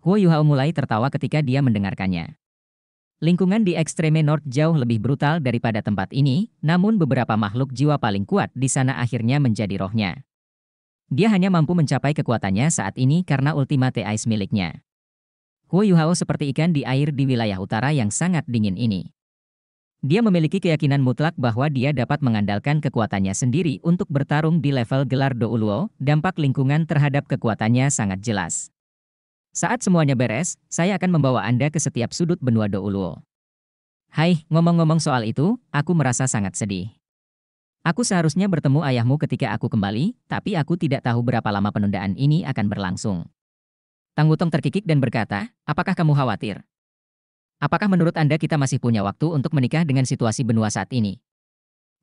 Huo Yuhao mulai tertawa ketika dia mendengarkannya. Lingkungan di ekstreme North jauh lebih brutal daripada tempat ini, namun beberapa makhluk jiwa paling kuat di sana akhirnya menjadi rohnya. Dia hanya mampu mencapai kekuatannya saat ini karena ultimate ice miliknya. Huo Yuhao seperti ikan di air di wilayah utara yang sangat dingin ini. Dia memiliki keyakinan mutlak bahwa dia dapat mengandalkan kekuatannya sendiri untuk bertarung di level gelar Douluo, dampak lingkungan terhadap kekuatannya sangat jelas. Saat semuanya beres, saya akan membawa Anda ke setiap sudut benua Douluo. Hai, ngomong-ngomong soal itu, aku merasa sangat sedih. Aku seharusnya bertemu ayahmu ketika aku kembali, tapi aku tidak tahu berapa lama penundaan ini akan berlangsung. Tanggutong terkikik dan berkata, apakah kamu khawatir? Apakah menurut Anda kita masih punya waktu untuk menikah dengan situasi benua saat ini?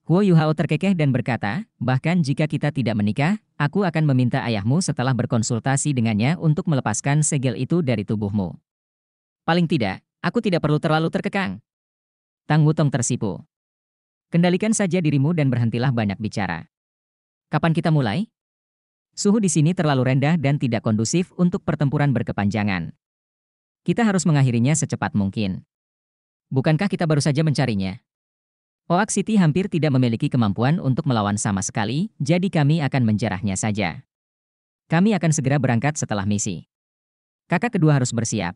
Huo Yuhao terkekeh dan berkata, bahkan jika kita tidak menikah, aku akan meminta ayahmu setelah berkonsultasi dengannya untuk melepaskan segel itu dari tubuhmu. Paling tidak, aku tidak perlu terlalu terkekang. Tang Wutong tersipu. Kendalikan saja dirimu dan berhentilah banyak bicara. Kapan kita mulai? Suhu di sini terlalu rendah dan tidak kondusif untuk pertempuran berkepanjangan. Kita harus mengakhirinya secepat mungkin. Bukankah kita baru saja mencarinya? Oak City hampir tidak memiliki kemampuan untuk melawan sama sekali, jadi kami akan menjarahnya saja. Kami akan segera berangkat setelah misi. Kakak kedua harus bersiap.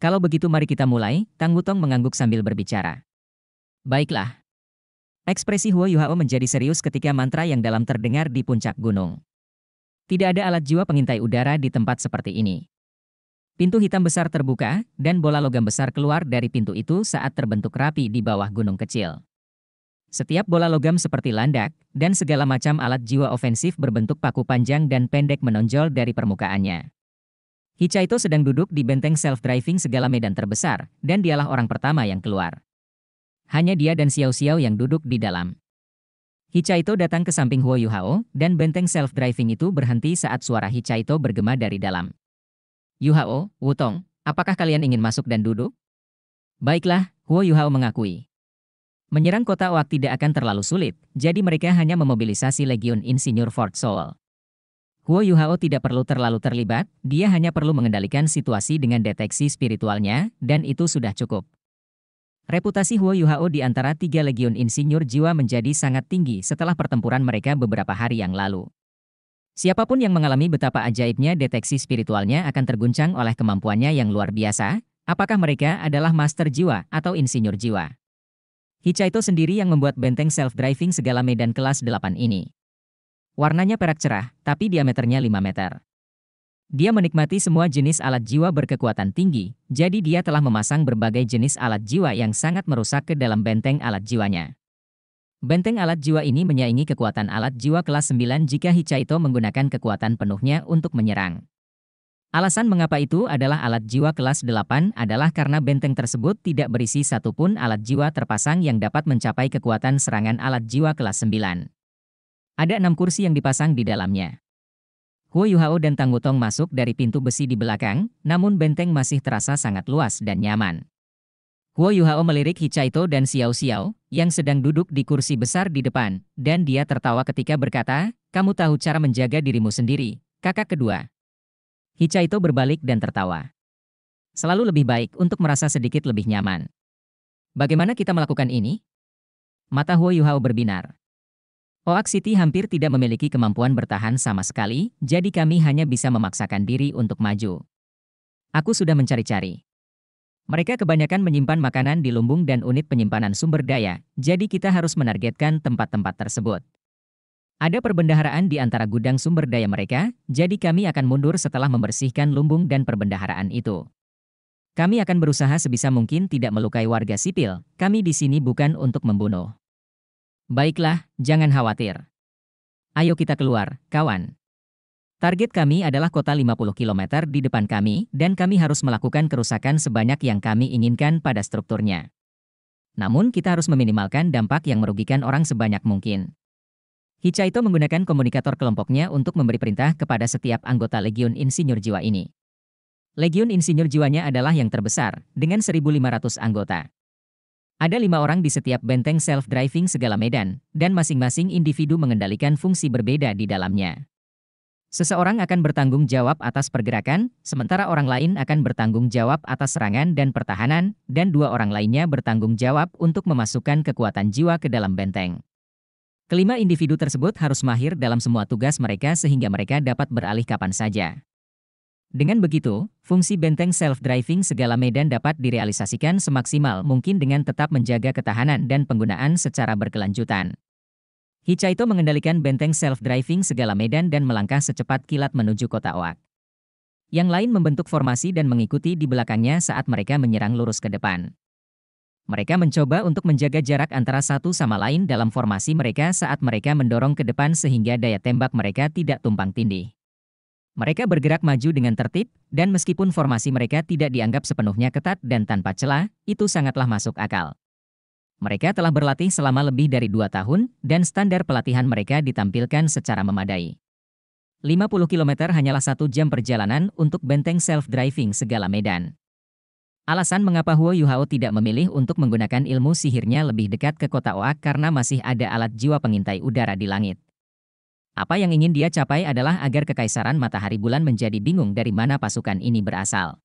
Kalau begitu mari kita mulai, Tang Wutong mengangguk sambil berbicara. Baiklah. Ekspresi Huo Yuhao menjadi serius ketika mantra yang dalam terdengar di puncak gunung. Tidak ada alat jiwa pengintai udara di tempat seperti ini. Pintu hitam besar terbuka, dan bola logam besar keluar dari pintu itu saat terbentuk rapi di bawah gunung kecil. Setiap bola logam seperti landak, dan segala macam alat jiwa ofensif berbentuk paku panjang dan pendek menonjol dari permukaannya. Hichaito sedang duduk di benteng self-driving segala medan terbesar, dan dialah orang pertama yang keluar. Hanya dia dan Xiao Xiao yang duduk di dalam. Hichaito datang ke samping Huo Yuhao, dan benteng self-driving itu berhenti saat suara Hichaito bergema dari dalam. Yuhao, Wutong, apakah kalian ingin masuk dan duduk? Baiklah, Huo Yuhao mengakui. Menyerang kota Oak tidak akan terlalu sulit, jadi mereka hanya memobilisasi Legion Insinyur Fort Seoul. Huo Yuhao tidak perlu terlalu terlibat, dia hanya perlu mengendalikan situasi dengan deteksi spiritualnya, dan itu sudah cukup. Reputasi Huo Yuhao di antara tiga Legion Insinyur Jiwa menjadi sangat tinggi setelah pertempuran mereka beberapa hari yang lalu. Siapapun yang mengalami betapa ajaibnya deteksi spiritualnya akan terguncang oleh kemampuannya yang luar biasa, apakah mereka adalah master jiwa atau insinyur jiwa. Hichaito sendiri yang membuat benteng self-driving segala medan kelas 8 ini. Warnanya perak cerah, tapi diameternya 5 meter. Dia menikmati semua jenis alat jiwa berkekuatan tinggi, jadi dia telah memasang berbagai jenis alat jiwa yang sangat merusak ke dalam benteng alat jiwanya. Benteng alat jiwa ini menyaingi kekuatan alat jiwa kelas 9 jika Hichaito menggunakan kekuatan penuhnya untuk menyerang. Alasan mengapa itu adalah alat jiwa kelas 8 adalah karena benteng tersebut tidak berisi satupun alat jiwa terpasang yang dapat mencapai kekuatan serangan alat jiwa kelas 9. Ada enam kursi yang dipasang di dalamnya. Huo Yuhao dan Tang Wutong masuk dari pintu besi di belakang, namun benteng masih terasa sangat luas dan nyaman. Huo Yuhao melirik Hichaito dan Xiao Xiao, yang sedang duduk di kursi besar di depan, dan dia tertawa ketika berkata, kamu tahu cara menjaga dirimu sendiri, kakak kedua. Hicha itu berbalik dan tertawa. Selalu lebih baik untuk merasa sedikit lebih nyaman. Bagaimana kita melakukan ini? Mata Huo Yuhao berbinar. Oak City hampir tidak memiliki kemampuan bertahan sama sekali, jadi kami hanya bisa memaksakan diri untuk maju. Aku sudah mencari-cari. Mereka kebanyakan menyimpan makanan di lumbung dan unit penyimpanan sumber daya, jadi kita harus menargetkan tempat-tempat tersebut. Ada perbendaharaan di antara gudang sumber daya mereka, jadi kami akan mundur setelah membersihkan lumbung dan perbendaharaan itu. Kami akan berusaha sebisa mungkin tidak melukai warga sipil, kami di sini bukan untuk membunuh. Baiklah, jangan khawatir. Ayo kita keluar, kawan. Target kami adalah kota 50 km di depan kami, dan kami harus melakukan kerusakan sebanyak yang kami inginkan pada strukturnya. Namun kita harus meminimalkan dampak yang merugikan orang sebanyak mungkin. Hichaito menggunakan komunikator kelompoknya untuk memberi perintah kepada setiap anggota Legion Insinyur Jiwa ini. Legion Insinyur Jiwanya adalah yang terbesar, dengan 1.500 anggota. Ada lima orang di setiap benteng self-driving segala medan, dan masing-masing individu mengendalikan fungsi berbeda di dalamnya. Seseorang akan bertanggung jawab atas pergerakan, sementara orang lain akan bertanggung jawab atas serangan dan pertahanan, dan dua orang lainnya bertanggung jawab untuk memasukkan kekuatan jiwa ke dalam benteng. Kelima individu tersebut harus mahir dalam semua tugas mereka sehingga mereka dapat beralih kapan saja. Dengan begitu, fungsi benteng self-driving segala medan dapat direalisasikan semaksimal mungkin dengan tetap menjaga ketahanan dan penggunaan secara berkelanjutan. Hichaito mengendalikan benteng self-driving segala medan dan melangkah secepat kilat menuju kota Oak. Yang lain membentuk formasi dan mengikuti di belakangnya saat mereka menyerang lurus ke depan. Mereka mencoba untuk menjaga jarak antara satu sama lain dalam formasi mereka saat mereka mendorong ke depan sehingga daya tembak mereka tidak tumpang tindih. Mereka bergerak maju dengan tertib, dan meskipun formasi mereka tidak dianggap sepenuhnya ketat dan tanpa celah, itu sangatlah masuk akal. Mereka telah berlatih selama lebih dari dua tahun, dan standar pelatihan mereka ditampilkan secara memadai. 50 km hanyalah satu jam perjalanan untuk benteng self-driving segala medan. Alasan mengapa Huo Yuhao tidak memilih untuk menggunakan ilmu sihirnya lebih dekat ke kota Oak karena masih ada alat jiwa pengintai udara di langit. Apa yang ingin dia capai adalah agar kekaisaran matahari bulan menjadi bingung dari mana pasukan ini berasal.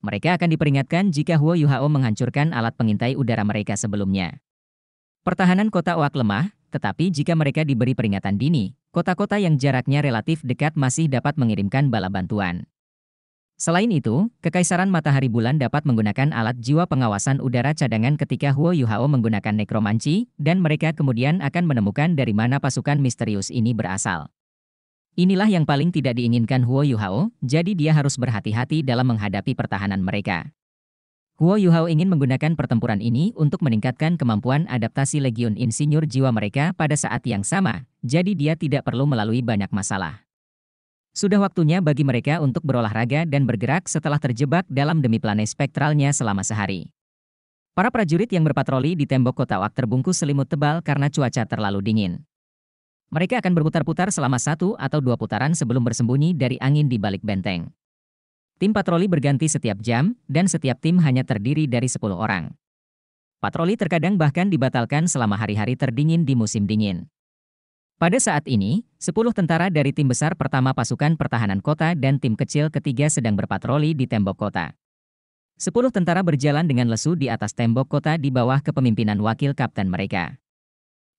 Mereka akan diperingatkan jika Huo Yuhao menghancurkan alat pengintai udara mereka sebelumnya. Pertahanan kota Oak lemah, tetapi jika mereka diberi peringatan dini, kota-kota yang jaraknya relatif dekat masih dapat mengirimkan bala bantuan. Selain itu, Kekaisaran Matahari Bulan dapat menggunakan alat jiwa pengawasan udara cadangan ketika Huo Yuhao menggunakan nekromanci, dan mereka kemudian akan menemukan dari mana pasukan misterius ini berasal. Inilah yang paling tidak diinginkan Huo Yuhao, jadi dia harus berhati-hati dalam menghadapi pertahanan mereka. Huo Yuhao ingin menggunakan pertempuran ini untuk meningkatkan kemampuan adaptasi Legion Insinyur jiwa mereka pada saat yang sama, jadi dia tidak perlu melalui banyak masalah. Sudah waktunya bagi mereka untuk berolahraga dan bergerak setelah terjebak dalam demi planet spektralnya selama sehari. Para prajurit yang berpatroli di tembok kota Wak terbungkus selimut tebal karena cuaca terlalu dingin. Mereka akan berputar-putar selama satu atau dua putaran sebelum bersembunyi dari angin di balik benteng. Tim patroli berganti setiap jam, dan setiap tim hanya terdiri dari 10 orang. Patroli terkadang bahkan dibatalkan selama hari-hari terdingin di musim dingin. Pada saat ini, 10 tentara dari tim besar pertama pasukan pertahanan kota dan tim kecil ketiga sedang berpatroli di tembok kota. 10 tentara berjalan dengan lesu di atas tembok kota di bawah kepemimpinan wakil kapten mereka.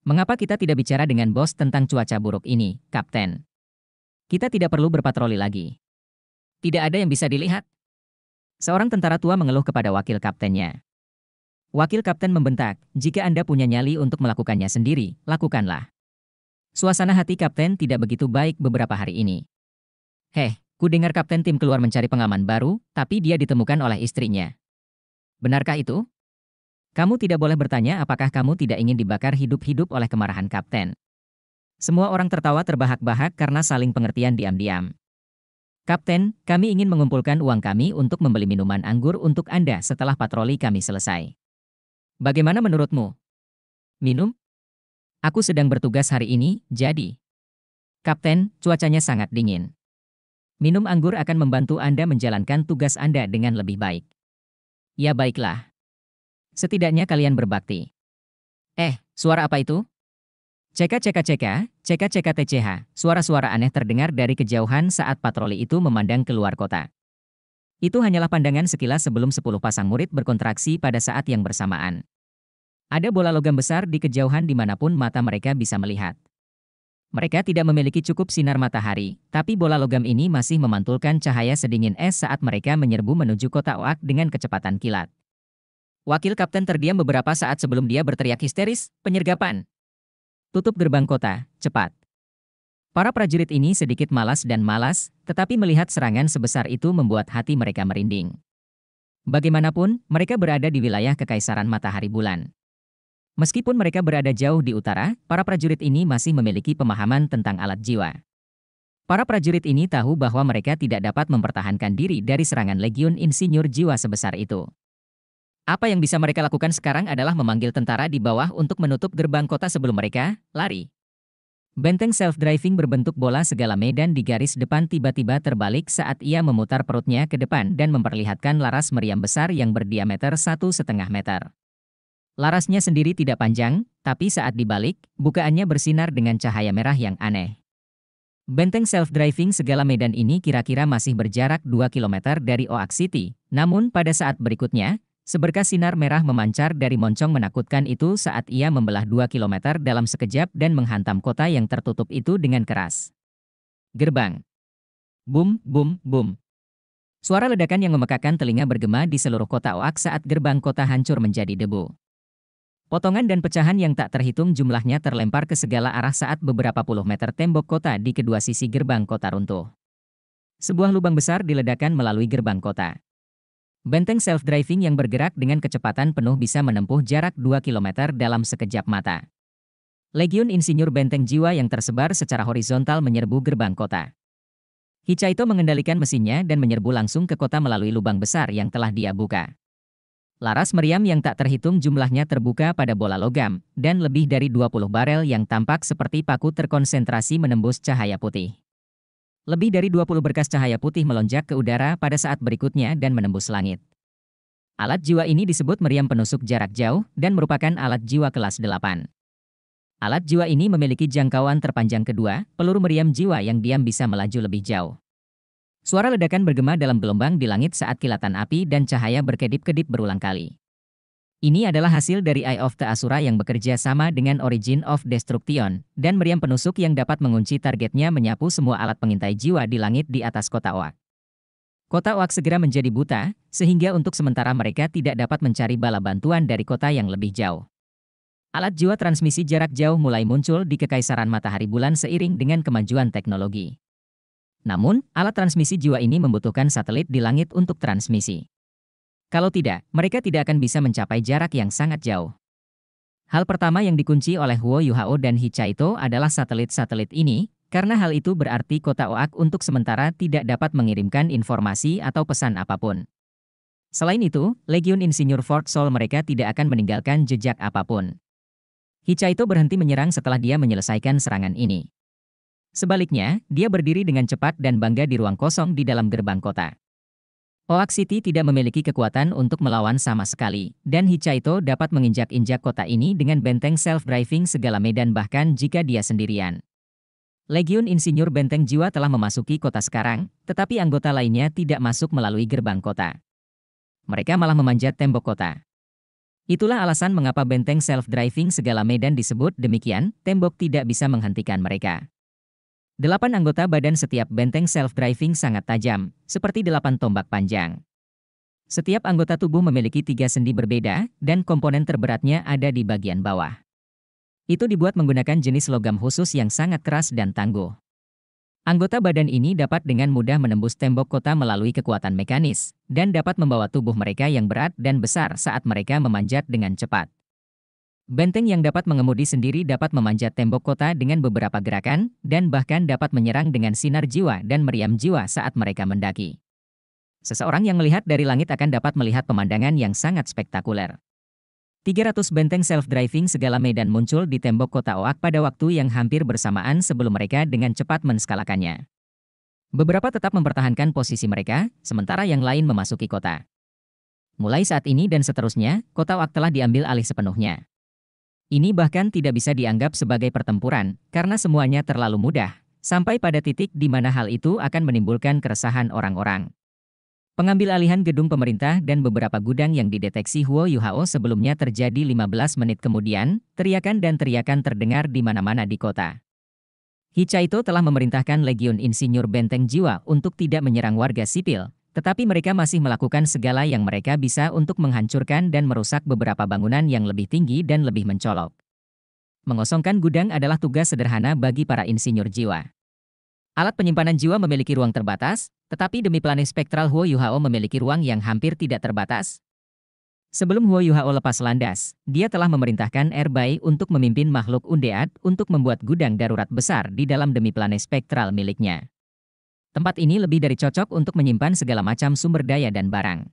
Mengapa kita tidak bicara dengan bos tentang cuaca buruk ini, kapten? Kita tidak perlu berpatroli lagi. Tidak ada yang bisa dilihat. Seorang tentara tua mengeluh kepada wakil kaptennya. Wakil kapten membentak, "Jika Anda punya nyali untuk melakukannya sendiri, lakukanlah." Suasana hati kapten tidak begitu baik beberapa hari ini. Heh, ku dengar kapten tim keluar mencari pengaman baru, tapi dia ditemukan oleh istrinya. Benarkah itu? Kamu tidak boleh bertanya apakah kamu tidak ingin dibakar hidup-hidup oleh kemarahan kapten. Semua orang tertawa terbahak-bahak karena saling pengertian diam-diam. Kapten, kami ingin mengumpulkan uang kami untuk membeli minuman anggur untuk Anda setelah patroli kami selesai. Bagaimana menurutmu? Minum? Aku sedang bertugas hari ini, jadi. Kapten, cuacanya sangat dingin. Minum anggur akan membantu Anda menjalankan tugas Anda dengan lebih baik. Ya baiklah. Setidaknya kalian berbakti. Eh, suara apa itu? Ceka ceka ceka, ceka ceka TCH. Suara-suara aneh terdengar dari kejauhan saat patroli itu memandang keluar kota. Itu hanyalah pandangan sekilas sebelum 10 pasang murid berkontraksi pada saat yang bersamaan. Ada bola logam besar di kejauhan dimanapun mata mereka bisa melihat. Mereka tidak memiliki cukup sinar matahari, tapi bola logam ini masih memantulkan cahaya sedingin es saat mereka menyerbu menuju kota Oak dengan kecepatan kilat. Wakil kapten terdiam beberapa saat sebelum dia berteriak histeris, penyergapan. Tutup gerbang kota, cepat. Para prajurit ini sedikit malas dan malas, tetapi melihat serangan sebesar itu membuat hati mereka merinding. Bagaimanapun, mereka berada di wilayah Kekaisaran Matahari Bulan. Meskipun mereka berada jauh di utara, para prajurit ini masih memiliki pemahaman tentang alat jiwa. Para prajurit ini tahu bahwa mereka tidak dapat mempertahankan diri dari serangan legiun insinyur jiwa sebesar itu. Apa yang bisa mereka lakukan sekarang adalah memanggil tentara di bawah untuk menutup gerbang kota sebelum mereka lari. Benteng self-driving berbentuk bola segala medan di garis depan tiba-tiba terbalik saat ia memutar perutnya ke depan dan memperlihatkan laras meriam besar yang berdiameter satu setengah meter. Larasnya sendiri tidak panjang, tapi saat dibalik, bukaannya bersinar dengan cahaya merah yang aneh. Benteng self-driving segala medan ini kira-kira masih berjarak 2 km dari Oak City, namun pada saat berikutnya, seberkas sinar merah memancar dari moncong menakutkan itu saat ia membelah 2 km dalam sekejap dan menghantam kota yang tertutup itu dengan keras. Gerbang. Boom, boom, boom. Suara ledakan yang memekakan telinga bergema di seluruh kota Oak saat gerbang kota hancur menjadi debu. Potongan dan pecahan yang tak terhitung jumlahnya terlempar ke segala arah saat beberapa puluh meter tembok kota di kedua sisi gerbang kota runtuh. Sebuah lubang besar diledakkan melalui gerbang kota. Benteng self-driving yang bergerak dengan kecepatan penuh bisa menempuh jarak 2 km dalam sekejap mata. Legion insinyur benteng jiwa yang tersebar secara horizontal menyerbu gerbang kota. Hichaito mengendalikan mesinnya dan menyerbu langsung ke kota melalui lubang besar yang telah dia buka. Laras meriam yang tak terhitung jumlahnya terbuka pada bola logam, dan lebih dari 20 barel yang tampak seperti paku terkonsentrasi menembus cahaya putih. Lebih dari 20 berkas cahaya putih melonjak ke udara pada saat berikutnya dan menembus langit. Alat jiwa ini disebut meriam penusuk jarak jauh dan merupakan alat jiwa kelas 8. Alat jiwa ini memiliki jangkauan terpanjang kedua, peluru meriam jiwa yang diam bisa melaju lebih jauh. Suara ledakan bergema dalam gelombang di langit saat kilatan api dan cahaya berkedip-kedip berulang kali. Ini adalah hasil dari Eye of the Asura yang bekerja sama dengan Origin of Destruction, dan meriam penusuk yang dapat mengunci targetnya menyapu semua alat pengintai jiwa di langit di atas kota Oak. Kota Oak segera menjadi buta, sehingga untuk sementara mereka tidak dapat mencari bala bantuan dari kota yang lebih jauh. Alat jiwa transmisi jarak jauh mulai muncul di Kekaisaran Matahari Bulan seiring dengan kemajuan teknologi. Namun, alat transmisi jiwa ini membutuhkan satelit di langit untuk transmisi. Kalau tidak, mereka tidak akan bisa mencapai jarak yang sangat jauh. Hal pertama yang dikunci oleh Huo Yuhao dan Hichaito adalah satelit-satelit ini, karena hal itu berarti kota Oak untuk sementara tidak dapat mengirimkan informasi atau pesan apapun. Selain itu, Legion Insinyur Fort Sol mereka tidak akan meninggalkan jejak apapun. Hichaito berhenti menyerang setelah dia menyelesaikan serangan ini. Sebaliknya, dia berdiri dengan cepat dan bangga di ruang kosong di dalam gerbang kota. Oak City tidak memiliki kekuatan untuk melawan sama sekali, dan Hichaito dapat menginjak-injak kota ini dengan benteng self-driving segala medan bahkan jika dia sendirian. Legion Insinyur Benteng Jiwa telah memasuki kota sekarang, tetapi anggota lainnya tidak masuk melalui gerbang kota. Mereka malah memanjat tembok kota. Itulah alasan mengapa benteng self-driving segala medan disebut demikian, tembok tidak bisa menghentikan mereka. Delapan anggota badan setiap benteng self-driving sangat tajam, seperti delapan tombak panjang. Setiap anggota tubuh memiliki tiga sendi berbeda, dan komponen terberatnya ada di bagian bawah. Itu dibuat menggunakan jenis logam khusus yang sangat keras dan tangguh. Anggota badan ini dapat dengan mudah menembus tembok kota melalui kekuatan mekanis, dan dapat membawa tubuh mereka yang berat dan besar saat mereka memanjat dengan cepat. Benteng yang dapat mengemudi sendiri dapat memanjat tembok kota dengan beberapa gerakan, dan bahkan dapat menyerang dengan sinar jiwa dan meriam jiwa saat mereka mendaki. Seseorang yang melihat dari langit akan dapat melihat pemandangan yang sangat spektakuler. 300 benteng self-driving segala medan muncul di tembok kota Oak pada waktu yang hampir bersamaan sebelum mereka dengan cepat menskalakannya. Beberapa tetap mempertahankan posisi mereka, sementara yang lain memasuki kota. Mulai saat ini dan seterusnya, kota Oak telah diambil alih sepenuhnya. Ini bahkan tidak bisa dianggap sebagai pertempuran, karena semuanya terlalu mudah, sampai pada titik di mana hal itu akan menimbulkan keresahan orang-orang. Pengambil alihan gedung pemerintah dan beberapa gudang yang dideteksi Huo Yuhao sebelumnya terjadi 15 menit kemudian, teriakan dan teriakan terdengar di mana-mana di kota. Hichaito telah memerintahkan Legion Insinyur Benteng Jiwa untuk tidak menyerang warga sipil, tetapi mereka masih melakukan segala yang mereka bisa untuk menghancurkan dan merusak beberapa bangunan yang lebih tinggi dan lebih mencolok. Mengosongkan gudang adalah tugas sederhana bagi para insinyur jiwa. Alat penyimpanan jiwa memiliki ruang terbatas, tetapi demi planet spektral Huo Yuhao memiliki ruang yang hampir tidak terbatas. Sebelum Huo Yuhao lepas landas, dia telah memerintahkan Erbai untuk memimpin makhluk Undead untuk membuat gudang darurat besar di dalam demi planet spektral miliknya. Tempat ini lebih dari cocok untuk menyimpan segala macam sumber daya dan barang.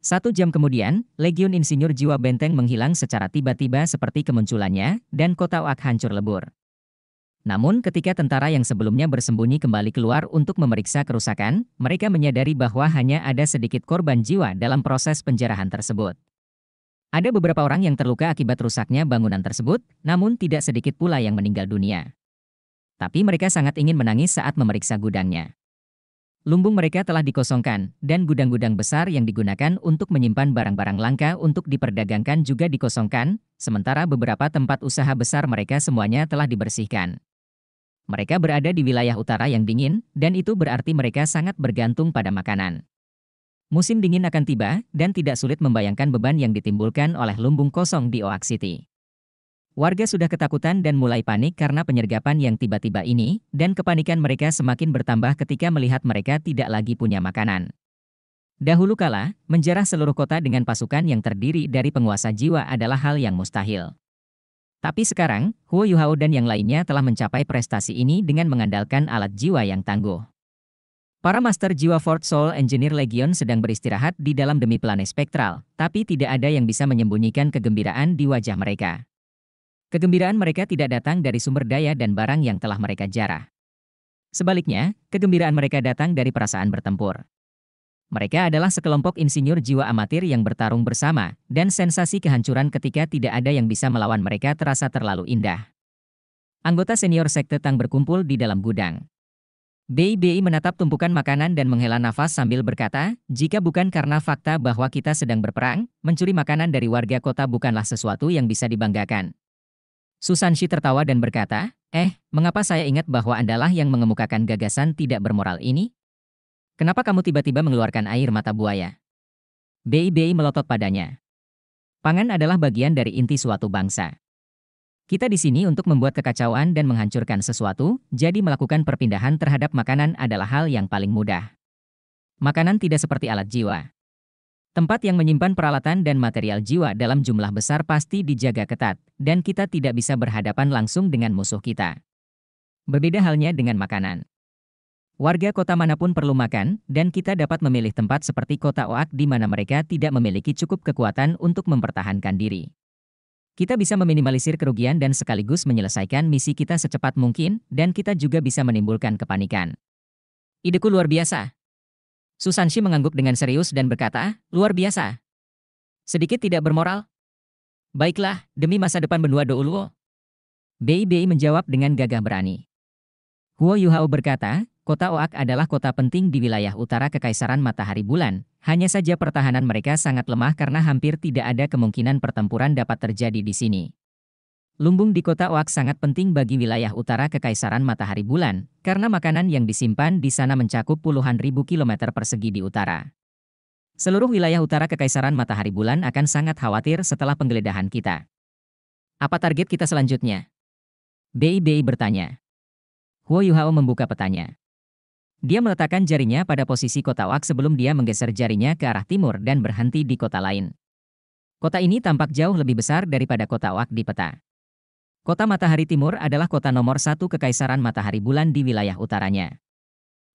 Satu jam kemudian, Legion Insinyur Jiwa Benteng menghilang secara tiba-tiba seperti kemunculannya, dan kota Oak hancur lebur. Namun ketika tentara yang sebelumnya bersembunyi kembali keluar untuk memeriksa kerusakan, mereka menyadari bahwa hanya ada sedikit korban jiwa dalam proses penjarahan tersebut. Ada beberapa orang yang terluka akibat rusaknya bangunan tersebut, namun tidak sedikit pula yang meninggal dunia tapi mereka sangat ingin menangis saat memeriksa gudangnya. Lumbung mereka telah dikosongkan, dan gudang-gudang besar yang digunakan untuk menyimpan barang-barang langka untuk diperdagangkan juga dikosongkan, sementara beberapa tempat usaha besar mereka semuanya telah dibersihkan. Mereka berada di wilayah utara yang dingin, dan itu berarti mereka sangat bergantung pada makanan. Musim dingin akan tiba, dan tidak sulit membayangkan beban yang ditimbulkan oleh lumbung kosong di Oak City. Warga sudah ketakutan dan mulai panik karena penyergapan yang tiba-tiba ini, dan kepanikan mereka semakin bertambah ketika melihat mereka tidak lagi punya makanan. Dahulu kala, menjarah seluruh kota dengan pasukan yang terdiri dari penguasa jiwa adalah hal yang mustahil. Tapi sekarang, Huo Yuhao dan yang lainnya telah mencapai prestasi ini dengan mengandalkan alat jiwa yang tangguh. Para Master Jiwa Fort Soul Engineer Legion sedang beristirahat di dalam demi planet spektral, tapi tidak ada yang bisa menyembunyikan kegembiraan di wajah mereka. Kegembiraan mereka tidak datang dari sumber daya dan barang yang telah mereka jarah. Sebaliknya, kegembiraan mereka datang dari perasaan bertempur. Mereka adalah sekelompok insinyur jiwa amatir yang bertarung bersama, dan sensasi kehancuran ketika tidak ada yang bisa melawan mereka terasa terlalu indah. Anggota senior sekte Tang berkumpul di dalam gudang. Bei menatap tumpukan makanan dan menghela nafas sambil berkata, jika bukan karena fakta bahwa kita sedang berperang, mencuri makanan dari warga kota bukanlah sesuatu yang bisa dibanggakan. Susanshi tertawa dan berkata, Eh, mengapa saya ingat bahwa Andalah yang mengemukakan gagasan tidak bermoral ini? Kenapa kamu tiba-tiba mengeluarkan air mata buaya? BIBI melotot padanya. Pangan adalah bagian dari inti suatu bangsa. Kita di sini untuk membuat kekacauan dan menghancurkan sesuatu, jadi melakukan perpindahan terhadap makanan adalah hal yang paling mudah. Makanan tidak seperti alat jiwa. Tempat yang menyimpan peralatan dan material jiwa dalam jumlah besar pasti dijaga ketat, dan kita tidak bisa berhadapan langsung dengan musuh kita. Berbeda halnya dengan makanan. Warga kota manapun perlu makan, dan kita dapat memilih tempat seperti kota Oak di mana mereka tidak memiliki cukup kekuatan untuk mempertahankan diri. Kita bisa meminimalisir kerugian dan sekaligus menyelesaikan misi kita secepat mungkin, dan kita juga bisa menimbulkan kepanikan. Ideku luar biasa. Susanshi mengangguk dengan serius dan berkata, luar biasa. Sedikit tidak bermoral. Baiklah, demi masa depan benua Douluo. Bei Bei menjawab dengan gagah berani. Huo Yuhao berkata, kota Oak adalah kota penting di wilayah utara Kekaisaran Matahari Bulan. Hanya saja pertahanan mereka sangat lemah karena hampir tidak ada kemungkinan pertempuran dapat terjadi di sini. Lumbung di kota Oak sangat penting bagi wilayah utara Kekaisaran Matahari Bulan, karena makanan yang disimpan di sana mencakup puluhan ribu kilometer persegi di utara. Seluruh wilayah utara Kekaisaran Matahari Bulan akan sangat khawatir setelah penggeledahan kita. Apa target kita selanjutnya? BIBI bertanya. Huo Yuhao membuka petanya. Dia meletakkan jarinya pada posisi kota Oak sebelum dia menggeser jarinya ke arah timur dan berhenti di kota lain. Kota ini tampak jauh lebih besar daripada kota Oak di peta. Kota Matahari Timur adalah kota nomor satu Kekaisaran Matahari Bulan di wilayah utaranya.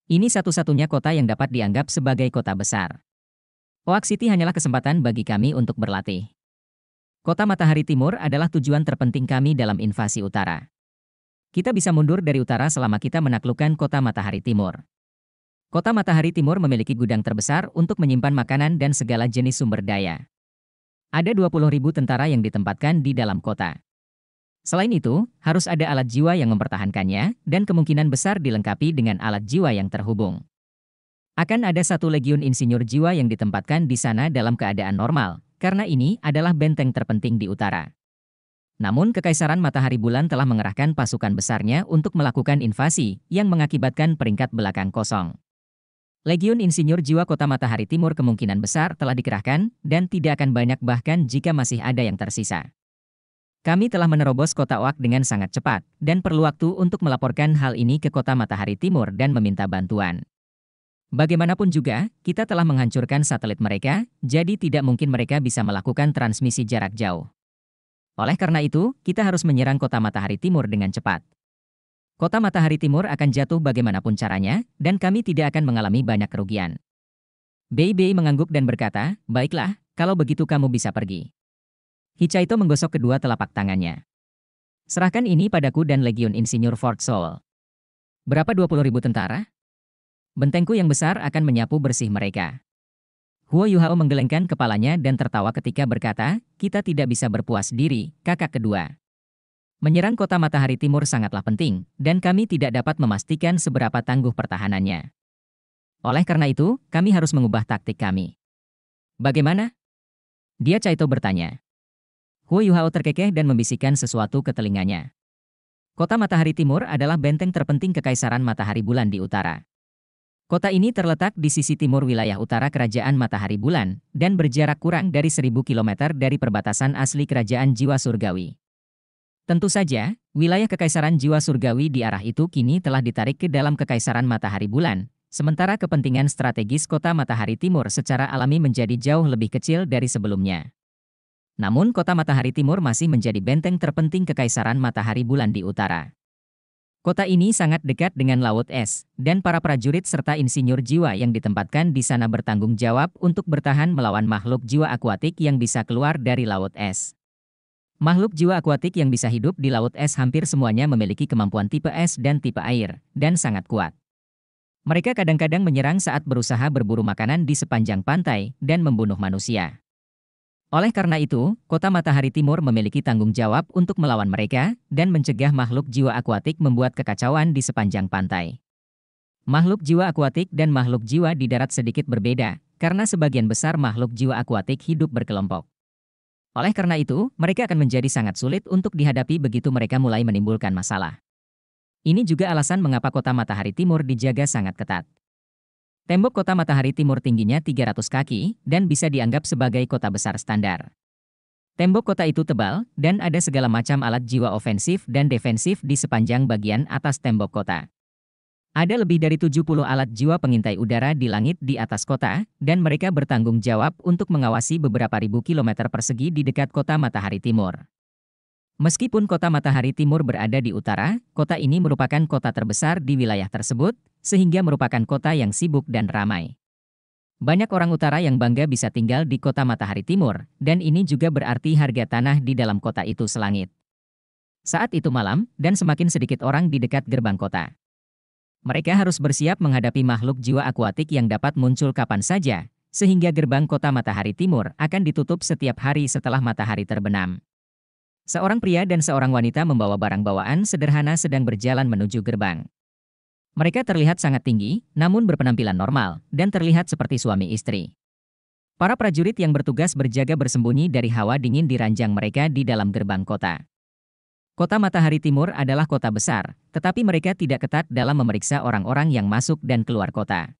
Ini satu-satunya kota yang dapat dianggap sebagai kota besar. Oak City hanyalah kesempatan bagi kami untuk berlatih. Kota Matahari Timur adalah tujuan terpenting kami dalam invasi utara. Kita bisa mundur dari utara selama kita menaklukkan Kota Matahari Timur. Kota Matahari Timur memiliki gudang terbesar untuk menyimpan makanan dan segala jenis sumber daya. Ada 20.000 tentara yang ditempatkan di dalam kota. Selain itu, harus ada alat jiwa yang mempertahankannya, dan kemungkinan besar dilengkapi dengan alat jiwa yang terhubung. Akan ada satu legiun insinyur jiwa yang ditempatkan di sana dalam keadaan normal, karena ini adalah benteng terpenting di utara. Namun Kekaisaran Matahari Bulan telah mengerahkan pasukan besarnya untuk melakukan invasi, yang mengakibatkan peringkat belakang kosong. Legiun Insinyur Jiwa Kota Matahari Timur kemungkinan besar telah dikerahkan, dan tidak akan banyak bahkan jika masih ada yang tersisa. Kami telah menerobos kota Oak dengan sangat cepat, dan perlu waktu untuk melaporkan hal ini ke kota Matahari Timur dan meminta bantuan. Bagaimanapun juga, kita telah menghancurkan satelit mereka, jadi tidak mungkin mereka bisa melakukan transmisi jarak jauh. Oleh karena itu, kita harus menyerang kota Matahari Timur dengan cepat. Kota Matahari Timur akan jatuh bagaimanapun caranya, dan kami tidak akan mengalami banyak kerugian. Bei Bei mengangguk dan berkata, Baiklah, kalau begitu kamu bisa pergi. Hichaito menggosok kedua telapak tangannya. Serahkan ini padaku dan Legion Insinyur Fort Soul. Berapa 20 ribu tentara? Bentengku yang besar akan menyapu bersih mereka. Huo Yuhao menggelengkan kepalanya dan tertawa ketika berkata, kita tidak bisa berpuas diri, kakak kedua. Menyerang kota matahari timur sangatlah penting, dan kami tidak dapat memastikan seberapa tangguh pertahanannya. Oleh karena itu, kami harus mengubah taktik kami. Bagaimana? Dia Caito bertanya. Huo Yuhao terkekeh dan membisikkan sesuatu ke telinganya. Kota Matahari Timur adalah benteng terpenting Kekaisaran Matahari Bulan di utara. Kota ini terletak di sisi timur wilayah utara Kerajaan Matahari Bulan dan berjarak kurang dari 1000 km dari perbatasan asli Kerajaan Jiwa Surgawi. Tentu saja, wilayah Kekaisaran Jiwa Surgawi di arah itu kini telah ditarik ke dalam Kekaisaran Matahari Bulan, sementara kepentingan strategis Kota Matahari Timur secara alami menjadi jauh lebih kecil dari sebelumnya. Namun kota Matahari Timur masih menjadi benteng terpenting kekaisaran Matahari Bulan di utara. Kota ini sangat dekat dengan Laut Es, dan para prajurit serta insinyur jiwa yang ditempatkan di sana bertanggung jawab untuk bertahan melawan makhluk jiwa akuatik yang bisa keluar dari Laut Es. Makhluk jiwa akuatik yang bisa hidup di laut es hampir semuanya memiliki kemampuan tipe es dan tipe air, dan sangat kuat. Mereka kadang-kadang menyerang saat berusaha berburu makanan di sepanjang pantai dan membunuh manusia. Oleh karena itu, kota matahari timur memiliki tanggung jawab untuk melawan mereka dan mencegah makhluk jiwa akuatik membuat kekacauan di sepanjang pantai. Makhluk jiwa akuatik dan makhluk jiwa di darat sedikit berbeda, karena sebagian besar makhluk jiwa akuatik hidup berkelompok. Oleh karena itu, mereka akan menjadi sangat sulit untuk dihadapi begitu mereka mulai menimbulkan masalah. Ini juga alasan mengapa kota matahari timur dijaga sangat ketat. Tembok kota matahari timur tingginya 300 kaki dan bisa dianggap sebagai kota besar standar. Tembok kota itu tebal dan ada segala macam alat jiwa ofensif dan defensif di sepanjang bagian atas tembok kota. Ada lebih dari 70 alat jiwa pengintai udara di langit di atas kota, dan mereka bertanggung jawab untuk mengawasi beberapa ribu kilometer persegi di dekat kota matahari timur. Meskipun kota matahari timur berada di utara, kota ini merupakan kota terbesar di wilayah tersebut, sehingga merupakan kota yang sibuk dan ramai. Banyak orang utara yang bangga bisa tinggal di kota matahari timur, dan ini juga berarti harga tanah di dalam kota itu selangit. Saat itu malam, dan semakin sedikit orang di dekat gerbang kota. Mereka harus bersiap menghadapi makhluk jiwa akuatik yang dapat muncul kapan saja, sehingga gerbang kota matahari timur akan ditutup setiap hari setelah matahari terbenam. Seorang pria dan seorang wanita membawa barang bawaan sederhana sedang berjalan menuju gerbang. Mereka terlihat sangat tinggi, namun berpenampilan normal, dan terlihat seperti suami istri. Para prajurit yang bertugas berjaga bersembunyi dari hawa dingin di ranjang mereka di dalam gerbang kota. Kota Matahari Timur adalah kota besar, tetapi mereka tidak ketat dalam memeriksa orang-orang yang masuk dan keluar kota.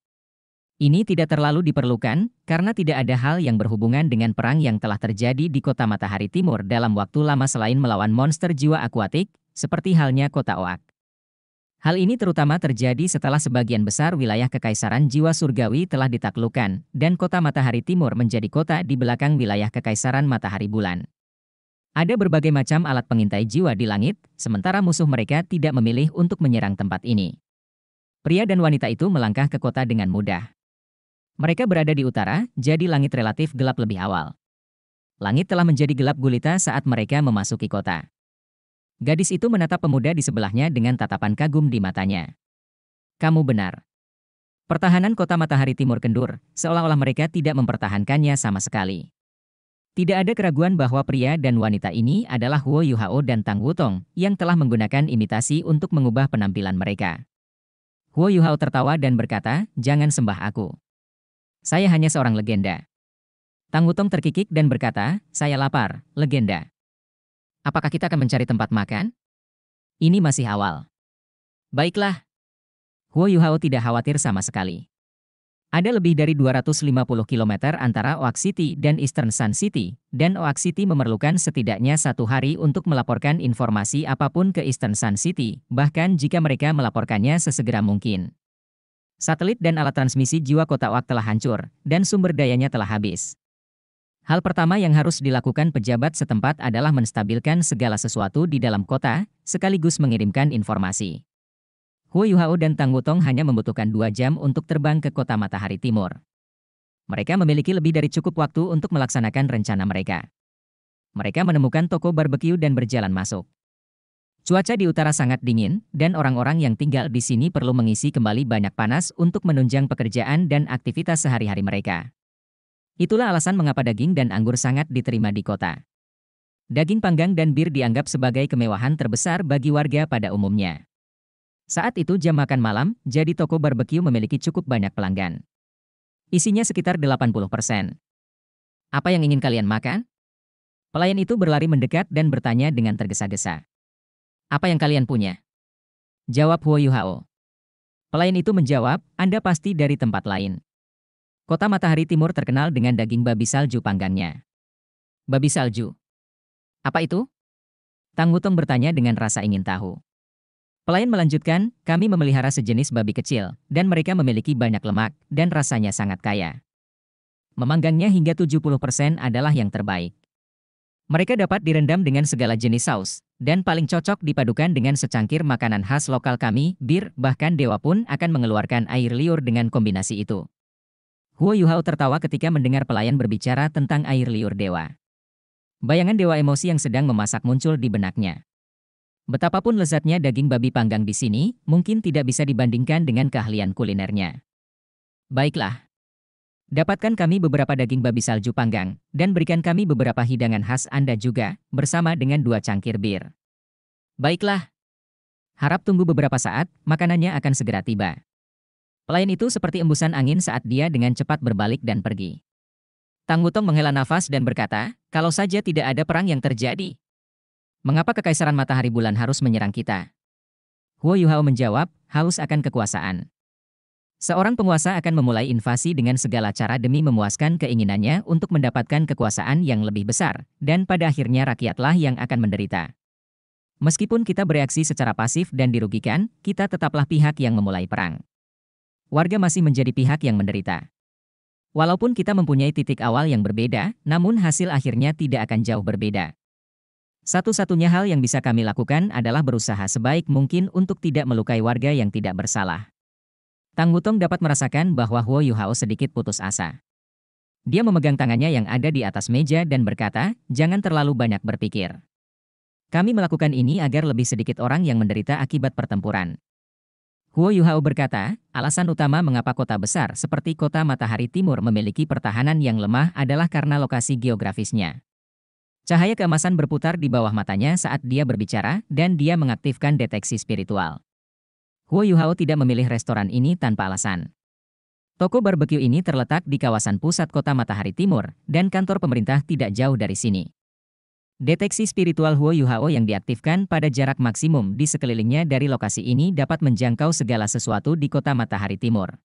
Ini tidak terlalu diperlukan, karena tidak ada hal yang berhubungan dengan perang yang telah terjadi di kota Matahari Timur dalam waktu lama selain melawan monster jiwa akuatik, seperti halnya kota Oak. Hal ini terutama terjadi setelah sebagian besar wilayah Kekaisaran Jiwa Surgawi telah ditaklukkan, dan kota Matahari Timur menjadi kota di belakang wilayah Kekaisaran Matahari Bulan. Ada berbagai macam alat pengintai jiwa di langit, sementara musuh mereka tidak memilih untuk menyerang tempat ini. Pria dan wanita itu melangkah ke kota dengan mudah. Mereka berada di utara, jadi langit relatif gelap lebih awal. Langit telah menjadi gelap gulita saat mereka memasuki kota. Gadis itu menatap pemuda di sebelahnya dengan tatapan kagum di matanya. Kamu benar. Pertahanan kota matahari timur kendur, seolah-olah mereka tidak mempertahankannya sama sekali. Tidak ada keraguan bahwa pria dan wanita ini adalah Huo Yuhao dan Tang Wutong yang telah menggunakan imitasi untuk mengubah penampilan mereka. Huo Yuhao tertawa dan berkata, jangan sembah aku. Saya hanya seorang legenda. Tang Wutong terkikik dan berkata, saya lapar, legenda. Apakah kita akan mencari tempat makan? Ini masih awal. Baiklah. Huo Yuhao tidak khawatir sama sekali. Ada lebih dari 250 km antara Oak City dan Eastern Sun City, dan Oak City memerlukan setidaknya satu hari untuk melaporkan informasi apapun ke Eastern Sun City, bahkan jika mereka melaporkannya sesegera mungkin. Satelit dan alat transmisi jiwa kota Oak telah hancur, dan sumber dayanya telah habis. Hal pertama yang harus dilakukan pejabat setempat adalah menstabilkan segala sesuatu di dalam kota, sekaligus mengirimkan informasi. Yuhao dan Tang Wutong hanya membutuhkan dua jam untuk terbang ke kota matahari timur. Mereka memiliki lebih dari cukup waktu untuk melaksanakan rencana mereka. Mereka menemukan toko barbeque dan berjalan masuk. Cuaca di utara sangat dingin, dan orang-orang yang tinggal di sini perlu mengisi kembali banyak panas untuk menunjang pekerjaan dan aktivitas sehari-hari mereka. Itulah alasan mengapa daging dan anggur sangat diterima di kota. Daging panggang dan bir dianggap sebagai kemewahan terbesar bagi warga pada umumnya. Saat itu jam makan malam, jadi toko barbeque memiliki cukup banyak pelanggan. Isinya sekitar 80%. Apa yang ingin kalian makan? Pelayan itu berlari mendekat dan bertanya dengan tergesa-gesa. Apa yang kalian punya? Jawab Huo Yuhao. Pelayan itu menjawab, Anda pasti dari tempat lain. Kota Matahari Timur terkenal dengan daging babi salju panggangnya. Babi salju. Apa itu? Tang Wutong bertanya dengan rasa ingin tahu. Pelayan melanjutkan, kami memelihara sejenis babi kecil, dan mereka memiliki banyak lemak, dan rasanya sangat kaya. Memanggangnya hingga 70% adalah yang terbaik. Mereka dapat direndam dengan segala jenis saus, dan paling cocok dipadukan dengan secangkir makanan khas lokal kami, bir, bahkan dewa pun akan mengeluarkan air liur dengan kombinasi itu. Huo Yuhao tertawa ketika mendengar pelayan berbicara tentang air liur dewa. Bayangan dewa emosi yang sedang memasak muncul di benaknya. Betapapun lezatnya daging babi panggang di sini, mungkin tidak bisa dibandingkan dengan keahlian kulinernya. Baiklah. Dapatkan kami beberapa daging babi salju panggang, dan berikan kami beberapa hidangan khas Anda juga, bersama dengan dua cangkir bir. Baiklah. Harap tunggu beberapa saat, makanannya akan segera tiba. Pelayan itu seperti embusan angin saat dia dengan cepat berbalik dan pergi. Tang Wutong menghela nafas dan berkata, kalau saja tidak ada perang yang terjadi. Mengapa kekaisaran matahari bulan harus menyerang kita? Huo Yuhao menjawab, haus akan kekuasaan. Seorang penguasa akan memulai invasi dengan segala cara demi memuaskan keinginannya untuk mendapatkan kekuasaan yang lebih besar, dan pada akhirnya rakyatlah yang akan menderita. Meskipun kita bereaksi secara pasif dan dirugikan, kita tetaplah pihak yang memulai perang warga masih menjadi pihak yang menderita. Walaupun kita mempunyai titik awal yang berbeda, namun hasil akhirnya tidak akan jauh berbeda. Satu-satunya hal yang bisa kami lakukan adalah berusaha sebaik mungkin untuk tidak melukai warga yang tidak bersalah. Tang Wutong dapat merasakan bahwa Huo Yuhao sedikit putus asa. Dia memegang tangannya yang ada di atas meja dan berkata, jangan terlalu banyak berpikir. Kami melakukan ini agar lebih sedikit orang yang menderita akibat pertempuran. Huo Yuhao berkata, alasan utama mengapa kota besar seperti kota matahari timur memiliki pertahanan yang lemah adalah karena lokasi geografisnya. Cahaya keemasan berputar di bawah matanya saat dia berbicara dan dia mengaktifkan deteksi spiritual. Huo Yuhao tidak memilih restoran ini tanpa alasan. Toko barbeque ini terletak di kawasan pusat kota matahari timur dan kantor pemerintah tidak jauh dari sini. Deteksi spiritual Huo Yuhao yang diaktifkan pada jarak maksimum di sekelilingnya dari lokasi ini dapat menjangkau segala sesuatu di kota matahari timur.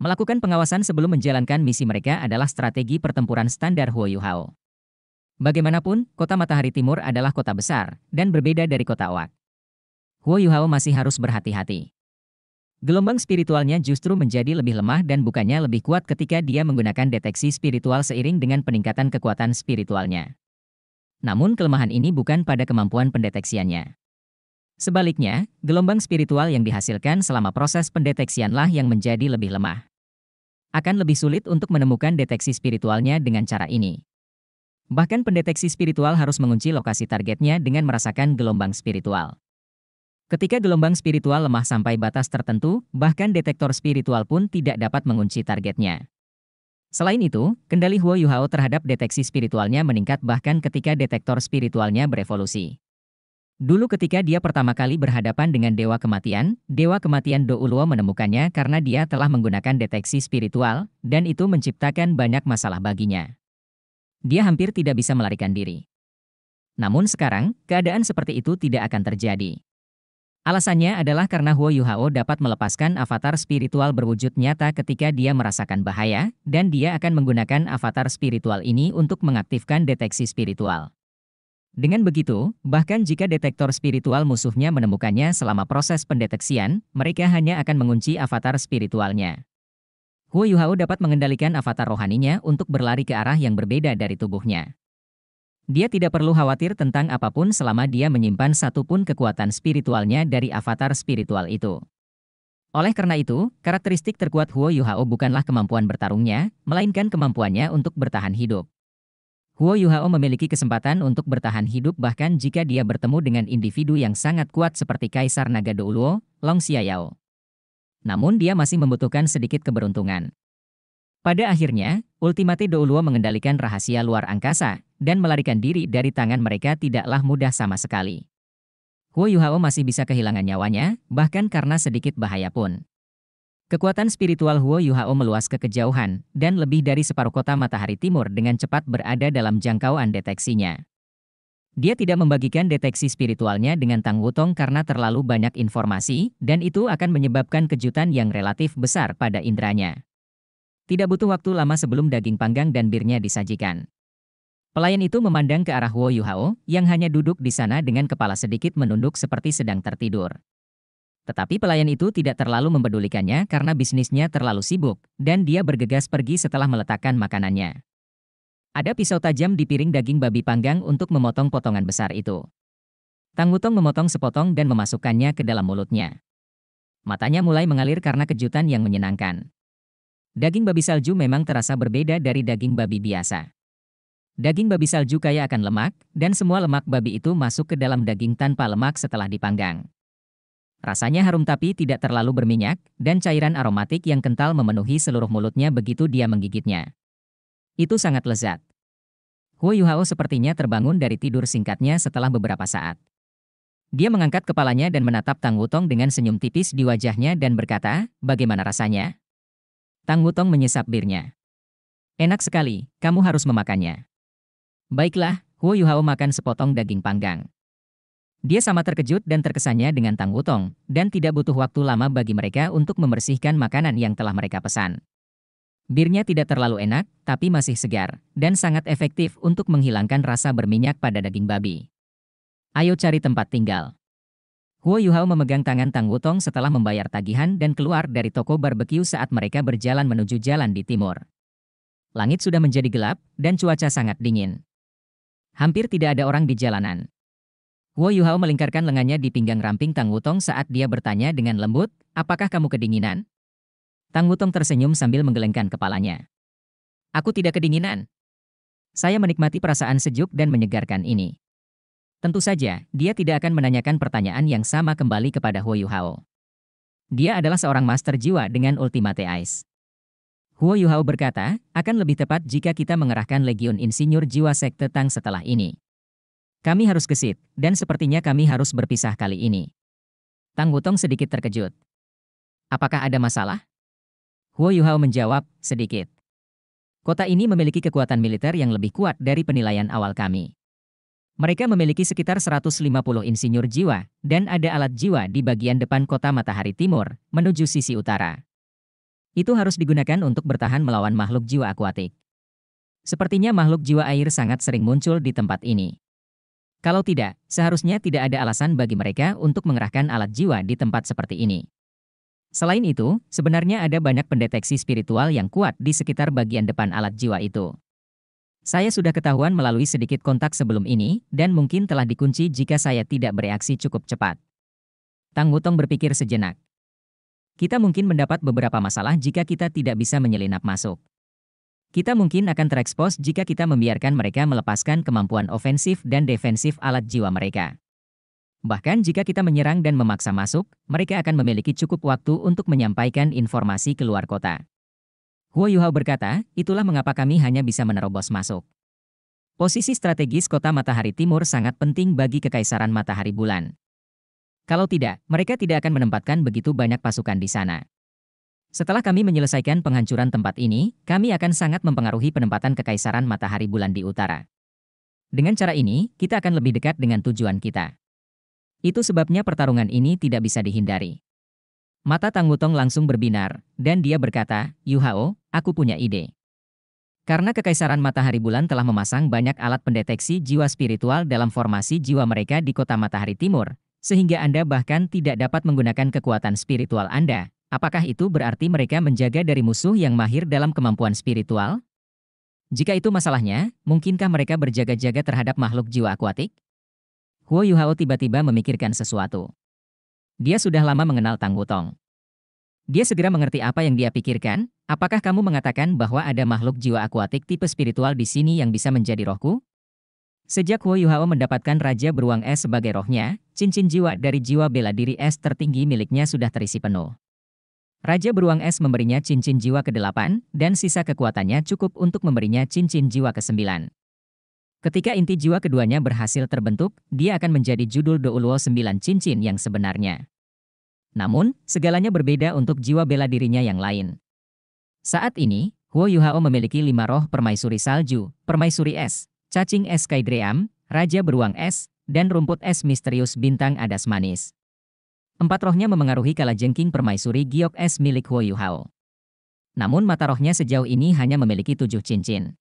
Melakukan pengawasan sebelum menjalankan misi mereka adalah strategi pertempuran standar Huo Yuhao. Bagaimanapun, kota matahari timur adalah kota besar dan berbeda dari kota Oak. Huo Yuhao masih harus berhati-hati. Gelombang spiritualnya justru menjadi lebih lemah dan bukannya lebih kuat ketika dia menggunakan deteksi spiritual seiring dengan peningkatan kekuatan spiritualnya. Namun kelemahan ini bukan pada kemampuan pendeteksiannya. Sebaliknya, gelombang spiritual yang dihasilkan selama proses pendeteksianlah yang menjadi lebih lemah. Akan lebih sulit untuk menemukan deteksi spiritualnya dengan cara ini. Bahkan pendeteksi spiritual harus mengunci lokasi targetnya dengan merasakan gelombang spiritual. Ketika gelombang spiritual lemah sampai batas tertentu, bahkan detektor spiritual pun tidak dapat mengunci targetnya. Selain itu, kendali Huo Yuhao terhadap deteksi spiritualnya meningkat bahkan ketika detektor spiritualnya berevolusi. Dulu ketika dia pertama kali berhadapan dengan Dewa Kematian, Dewa Kematian Douluo menemukannya karena dia telah menggunakan deteksi spiritual, dan itu menciptakan banyak masalah baginya. Dia hampir tidak bisa melarikan diri. Namun sekarang, keadaan seperti itu tidak akan terjadi. Alasannya adalah karena Huo Yuhao dapat melepaskan avatar spiritual berwujud nyata ketika dia merasakan bahaya, dan dia akan menggunakan avatar spiritual ini untuk mengaktifkan deteksi spiritual. Dengan begitu, bahkan jika detektor spiritual musuhnya menemukannya selama proses pendeteksian, mereka hanya akan mengunci avatar spiritualnya. Huo Yuhao dapat mengendalikan avatar rohaninya untuk berlari ke arah yang berbeda dari tubuhnya. Dia tidak perlu khawatir tentang apapun selama dia menyimpan satu pun kekuatan spiritualnya dari avatar spiritual itu. Oleh karena itu, karakteristik terkuat Huo Yuhao bukanlah kemampuan bertarungnya, melainkan kemampuannya untuk bertahan hidup. Huo Yuhao memiliki kesempatan untuk bertahan hidup bahkan jika dia bertemu dengan individu yang sangat kuat seperti Kaisar Naga Douluo, Long Xiaoyao. Namun dia masih membutuhkan sedikit keberuntungan. Pada akhirnya, Ultimate Douluo mengendalikan rahasia luar angkasa dan melarikan diri dari tangan mereka tidaklah mudah sama sekali. Huo Yuhao masih bisa kehilangan nyawanya, bahkan karena sedikit bahaya pun. Kekuatan spiritual Huo Yuhao meluas ke kejauhan dan lebih dari separuh kota matahari timur dengan cepat berada dalam jangkauan deteksinya. Dia tidak membagikan deteksi spiritualnya dengan Tang Wutong karena terlalu banyak informasi, dan itu akan menyebabkan kejutan yang relatif besar pada indranya. Tidak butuh waktu lama sebelum daging panggang dan birnya disajikan. Pelayan itu memandang ke arah Wo Yuhao, yang hanya duduk di sana dengan kepala sedikit menunduk seperti sedang tertidur. Tetapi pelayan itu tidak terlalu mempedulikannya karena bisnisnya terlalu sibuk, dan dia bergegas pergi setelah meletakkan makanannya. Ada pisau tajam di piring daging babi panggang untuk memotong potongan besar itu. Tang Wutong memotong sepotong dan memasukkannya ke dalam mulutnya. Matanya mulai mengalir karena kejutan yang menyenangkan. Daging babi salju memang terasa berbeda dari daging babi biasa. Daging babi salju kaya akan lemak, dan semua lemak babi itu masuk ke dalam daging tanpa lemak setelah dipanggang. Rasanya harum tapi tidak terlalu berminyak, dan cairan aromatik yang kental memenuhi seluruh mulutnya begitu dia menggigitnya. Itu sangat lezat. Huo Yuhao sepertinya terbangun dari tidur singkatnya setelah beberapa saat. Dia mengangkat kepalanya dan menatap Tang Wutong dengan senyum tipis di wajahnya dan berkata, bagaimana rasanya? Tang Wutong menyesap birnya. Enak sekali, kamu harus memakannya. Baiklah, Huo Yuhao makan sepotong daging panggang. Dia sama terkejut dan terkesannya dengan Tang Wutong, dan tidak butuh waktu lama bagi mereka untuk membersihkan makanan yang telah mereka pesan. Birnya tidak terlalu enak, tapi masih segar, dan sangat efektif untuk menghilangkan rasa berminyak pada daging babi. Ayo cari tempat tinggal. Guo Yuhao memegang tangan Tang Wutong setelah membayar tagihan dan keluar dari toko barbeque saat mereka berjalan menuju jalan di timur. Langit sudah menjadi gelap, dan cuaca sangat dingin. Hampir tidak ada orang di jalanan. Guo Yuhao melingkarkan lengannya di pinggang ramping Tang Wutong saat dia bertanya dengan lembut, apakah kamu kedinginan? Tang Wutong tersenyum sambil menggelengkan kepalanya. Aku tidak kedinginan. Saya menikmati perasaan sejuk dan menyegarkan ini. Tentu saja, dia tidak akan menanyakan pertanyaan yang sama kembali kepada Huo Yuhao. Dia adalah seorang master jiwa dengan Ultimate Eyes. Huo Yuhao berkata, akan lebih tepat jika kita mengerahkan Legion Insinyur Jiwa Sekte Tang setelah ini. Kami harus gesit, dan sepertinya kami harus berpisah kali ini. Tang Wutong sedikit terkejut. Apakah ada masalah? Huo Yuhao menjawab, sedikit. Kota ini memiliki kekuatan militer yang lebih kuat dari penilaian awal kami. Mereka memiliki sekitar 150 insinyur jiwa, dan ada alat jiwa di bagian depan kota matahari timur, menuju sisi utara. Itu harus digunakan untuk bertahan melawan makhluk jiwa akuatik. Sepertinya makhluk jiwa air sangat sering muncul di tempat ini. Kalau tidak, seharusnya tidak ada alasan bagi mereka untuk mengerahkan alat jiwa di tempat seperti ini. Selain itu, sebenarnya ada banyak pendeteksi spiritual yang kuat di sekitar bagian depan alat jiwa itu. Saya sudah ketahuan melalui sedikit kontak sebelum ini, dan mungkin telah dikunci jika saya tidak bereaksi cukup cepat. Tang Wutong berpikir sejenak. Kita mungkin mendapat beberapa masalah jika kita tidak bisa menyelinap masuk. Kita mungkin akan terekspos jika kita membiarkan mereka melepaskan kemampuan ofensif dan defensif alat jiwa mereka. Bahkan jika kita menyerang dan memaksa masuk, mereka akan memiliki cukup waktu untuk menyampaikan informasi keluar kota. Huo Yuhao berkata, itulah mengapa kami hanya bisa menerobos masuk. Posisi strategis kota matahari timur sangat penting bagi kekaisaran matahari bulan. Kalau tidak, mereka tidak akan menempatkan begitu banyak pasukan di sana. Setelah kami menyelesaikan penghancuran tempat ini, kami akan sangat mempengaruhi penempatan kekaisaran matahari bulan di utara. Dengan cara ini, kita akan lebih dekat dengan tujuan kita. Itu sebabnya pertarungan ini tidak bisa dihindari. Mata Tanggutong langsung berbinar, dan dia berkata, Yuhao, aku punya ide. Karena Kekaisaran Matahari Bulan telah memasang banyak alat pendeteksi jiwa spiritual dalam formasi jiwa mereka di kota Matahari Timur, sehingga Anda bahkan tidak dapat menggunakan kekuatan spiritual Anda. Apakah itu berarti mereka menjaga dari musuh yang mahir dalam kemampuan spiritual? Jika itu masalahnya, mungkinkah mereka berjaga-jaga terhadap makhluk jiwa akuatik? Huo Yuhao tiba-tiba memikirkan sesuatu. Dia sudah lama mengenal Tang Wutong. Dia segera mengerti apa yang dia pikirkan, apakah kamu mengatakan bahwa ada makhluk jiwa akuatik tipe spiritual di sini yang bisa menjadi rohku? Sejak Huo Yuhao mendapatkan Raja Beruang Es sebagai rohnya, cincin jiwa dari jiwa bela diri es tertinggi miliknya sudah terisi penuh. Raja Beruang Es memberinya cincin jiwa ke-8, dan sisa kekuatannya cukup untuk memberinya cincin jiwa ke-9. Ketika inti jiwa keduanya berhasil terbentuk, dia akan menjadi judul Douluo sembilan cincin yang sebenarnya. Namun, segalanya berbeda untuk jiwa bela dirinya yang lain. Saat ini, Huo Yuhao memiliki lima roh permaisuri salju, permaisuri es, cacing es kaidream, raja beruang es, dan rumput es misterius bintang adas manis. Empat rohnya memengaruhi kala jengking permaisuri giok es milik Huo Yuhao. Namun mata rohnya sejauh ini hanya memiliki tujuh cincin.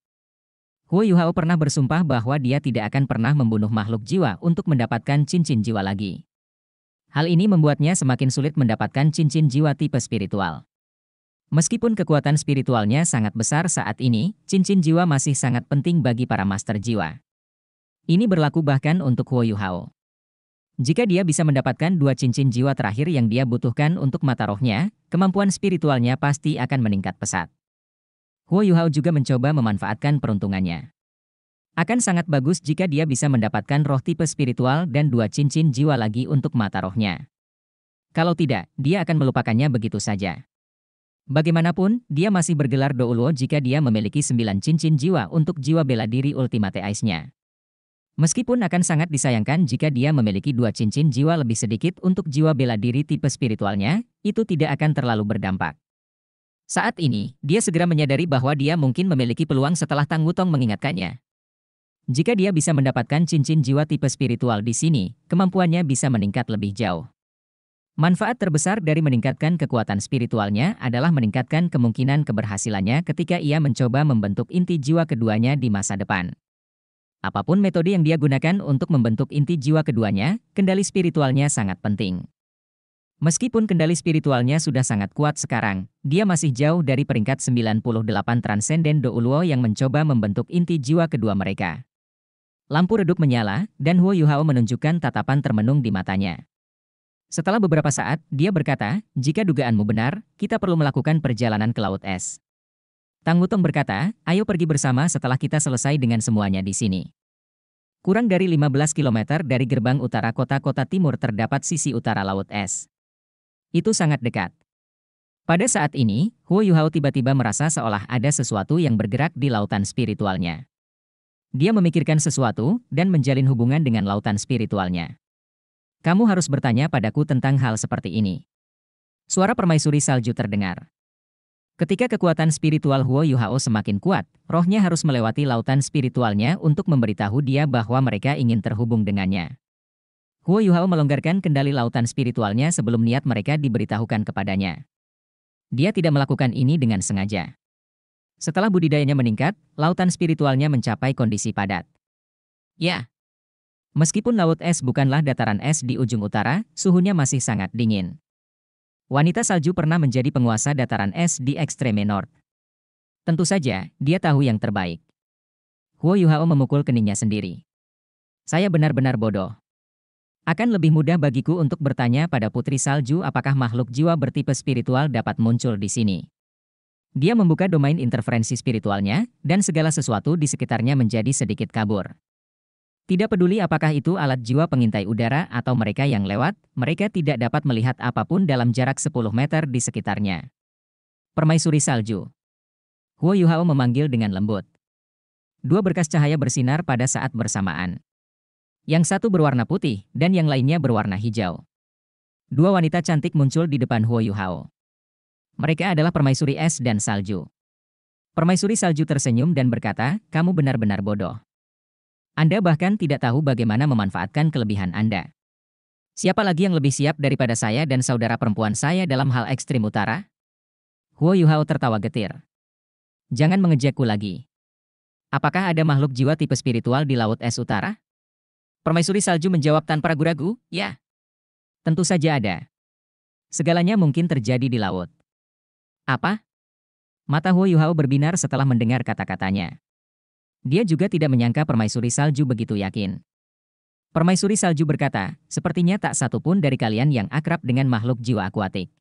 Huo Yuhao pernah bersumpah bahwa dia tidak akan pernah membunuh makhluk jiwa untuk mendapatkan cincin jiwa lagi. Hal ini membuatnya semakin sulit mendapatkan cincin jiwa tipe spiritual. Meskipun kekuatan spiritualnya sangat besar saat ini, cincin jiwa masih sangat penting bagi para master jiwa. Ini berlaku bahkan untuk Huo Yuhao. Jika dia bisa mendapatkan dua cincin jiwa terakhir yang dia butuhkan untuk mata rohnya, kemampuan spiritualnya pasti akan meningkat pesat. Huo Yuhao juga mencoba memanfaatkan peruntungannya. Akan sangat bagus jika dia bisa mendapatkan roh tipe spiritual dan dua cincin jiwa lagi untuk mata rohnya. Kalau tidak, dia akan melupakannya begitu saja. Bagaimanapun, dia masih bergelar Douluo jika dia memiliki sembilan cincin jiwa untuk jiwa bela diri Ultimate Ice-nya. Meskipun akan sangat disayangkan jika dia memiliki dua cincin jiwa lebih sedikit untuk jiwa bela diri tipe spiritualnya, itu tidak akan terlalu berdampak. Saat ini, dia segera menyadari bahwa dia mungkin memiliki peluang setelah Tang Wutong mengingatkannya. Jika dia bisa mendapatkan cincin jiwa tipe spiritual di sini, kemampuannya bisa meningkat lebih jauh. Manfaat terbesar dari meningkatkan kekuatan spiritualnya adalah meningkatkan kemungkinan keberhasilannya ketika ia mencoba membentuk inti jiwa keduanya di masa depan. Apapun metode yang dia gunakan untuk membentuk inti jiwa keduanya, kendali spiritualnya sangat penting. Meskipun kendali spiritualnya sudah sangat kuat sekarang, dia masih jauh dari peringkat 98 Transcendent Douluo yang mencoba membentuk inti jiwa kedua mereka. Lampu redup menyala, dan Huo Yuhao menunjukkan tatapan termenung di matanya. Setelah beberapa saat, dia berkata, jika dugaanmu benar, kita perlu melakukan perjalanan ke Laut Es. Tang Wutong berkata, ayo pergi bersama setelah kita selesai dengan semuanya di sini. Kurang dari 15 km dari gerbang utara kota-kota timur terdapat sisi utara Laut Es. Itu sangat dekat. Pada saat ini, Huo Yuhao tiba-tiba merasa seolah ada sesuatu yang bergerak di lautan spiritualnya. Dia memikirkan sesuatu dan menjalin hubungan dengan lautan spiritualnya. Kamu harus bertanya padaku tentang hal seperti ini. Suara permaisuri salju terdengar. Ketika kekuatan spiritual Huo Yuhao semakin kuat, rohnya harus melewati lautan spiritualnya untuk memberitahu dia bahwa mereka ingin terhubung dengannya. Huo Yuhao melonggarkan kendali lautan spiritualnya sebelum niat mereka diberitahukan kepadanya. Dia tidak melakukan ini dengan sengaja. Setelah budidayanya meningkat, lautan spiritualnya mencapai kondisi padat. Ya. Meskipun laut es bukanlah dataran es di ujung utara, suhunya masih sangat dingin. Wanita salju pernah menjadi penguasa dataran es di ekstreme north. Tentu saja, dia tahu yang terbaik. Huo Yuhao memukul keningnya sendiri. Saya benar-benar bodoh. Akan lebih mudah bagiku untuk bertanya pada Putri Salju apakah makhluk jiwa bertipe spiritual dapat muncul di sini. Dia membuka domain interferensi spiritualnya, dan segala sesuatu di sekitarnya menjadi sedikit kabur. Tidak peduli apakah itu alat jiwa pengintai udara atau mereka yang lewat, mereka tidak dapat melihat apapun dalam jarak 10 meter di sekitarnya. Permaisuri Salju Huo Yuhao memanggil dengan lembut. Dua berkas cahaya bersinar pada saat bersamaan. Yang satu berwarna putih, dan yang lainnya berwarna hijau. Dua wanita cantik muncul di depan Huo Yuhao. Mereka adalah permaisuri es dan salju. Permaisuri salju tersenyum dan berkata, kamu benar-benar bodoh. Anda bahkan tidak tahu bagaimana memanfaatkan kelebihan Anda. Siapa lagi yang lebih siap daripada saya dan saudara perempuan saya dalam hal ekstrim utara? Huo Yuhao tertawa getir. Jangan mengejekku lagi. Apakah ada makhluk jiwa tipe spiritual di Laut Es Utara? Permaisuri salju menjawab tanpa ragu-ragu, ya. Tentu saja ada. Segalanya mungkin terjadi di laut. Apa? Mata Huo Yuhao berbinar setelah mendengar kata-katanya. Dia juga tidak menyangka permaisuri salju begitu yakin. Permaisuri salju berkata, sepertinya tak satu pun dari kalian yang akrab dengan makhluk jiwa akuatik.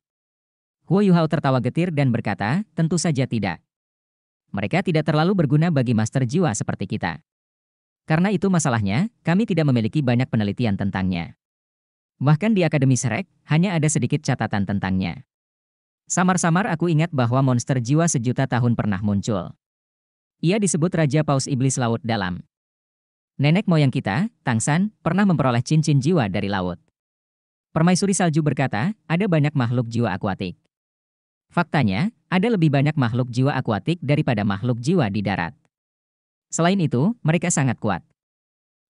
Huo Yuhao tertawa getir dan berkata, tentu saja tidak. Mereka tidak terlalu berguna bagi master jiwa seperti kita. Karena itu masalahnya, kami tidak memiliki banyak penelitian tentangnya. Bahkan di Akademi Serek, hanya ada sedikit catatan tentangnya. Samar-samar aku ingat bahwa monster jiwa sejuta tahun pernah muncul. Ia disebut Raja Paus Iblis Laut Dalam. Nenek moyang kita, Tang San, pernah memperoleh cincin jiwa dari laut. Permaisuri Salju berkata, ada banyak makhluk jiwa akuatik. Faktanya, ada lebih banyak makhluk jiwa akuatik daripada makhluk jiwa di darat. Selain itu, mereka sangat kuat.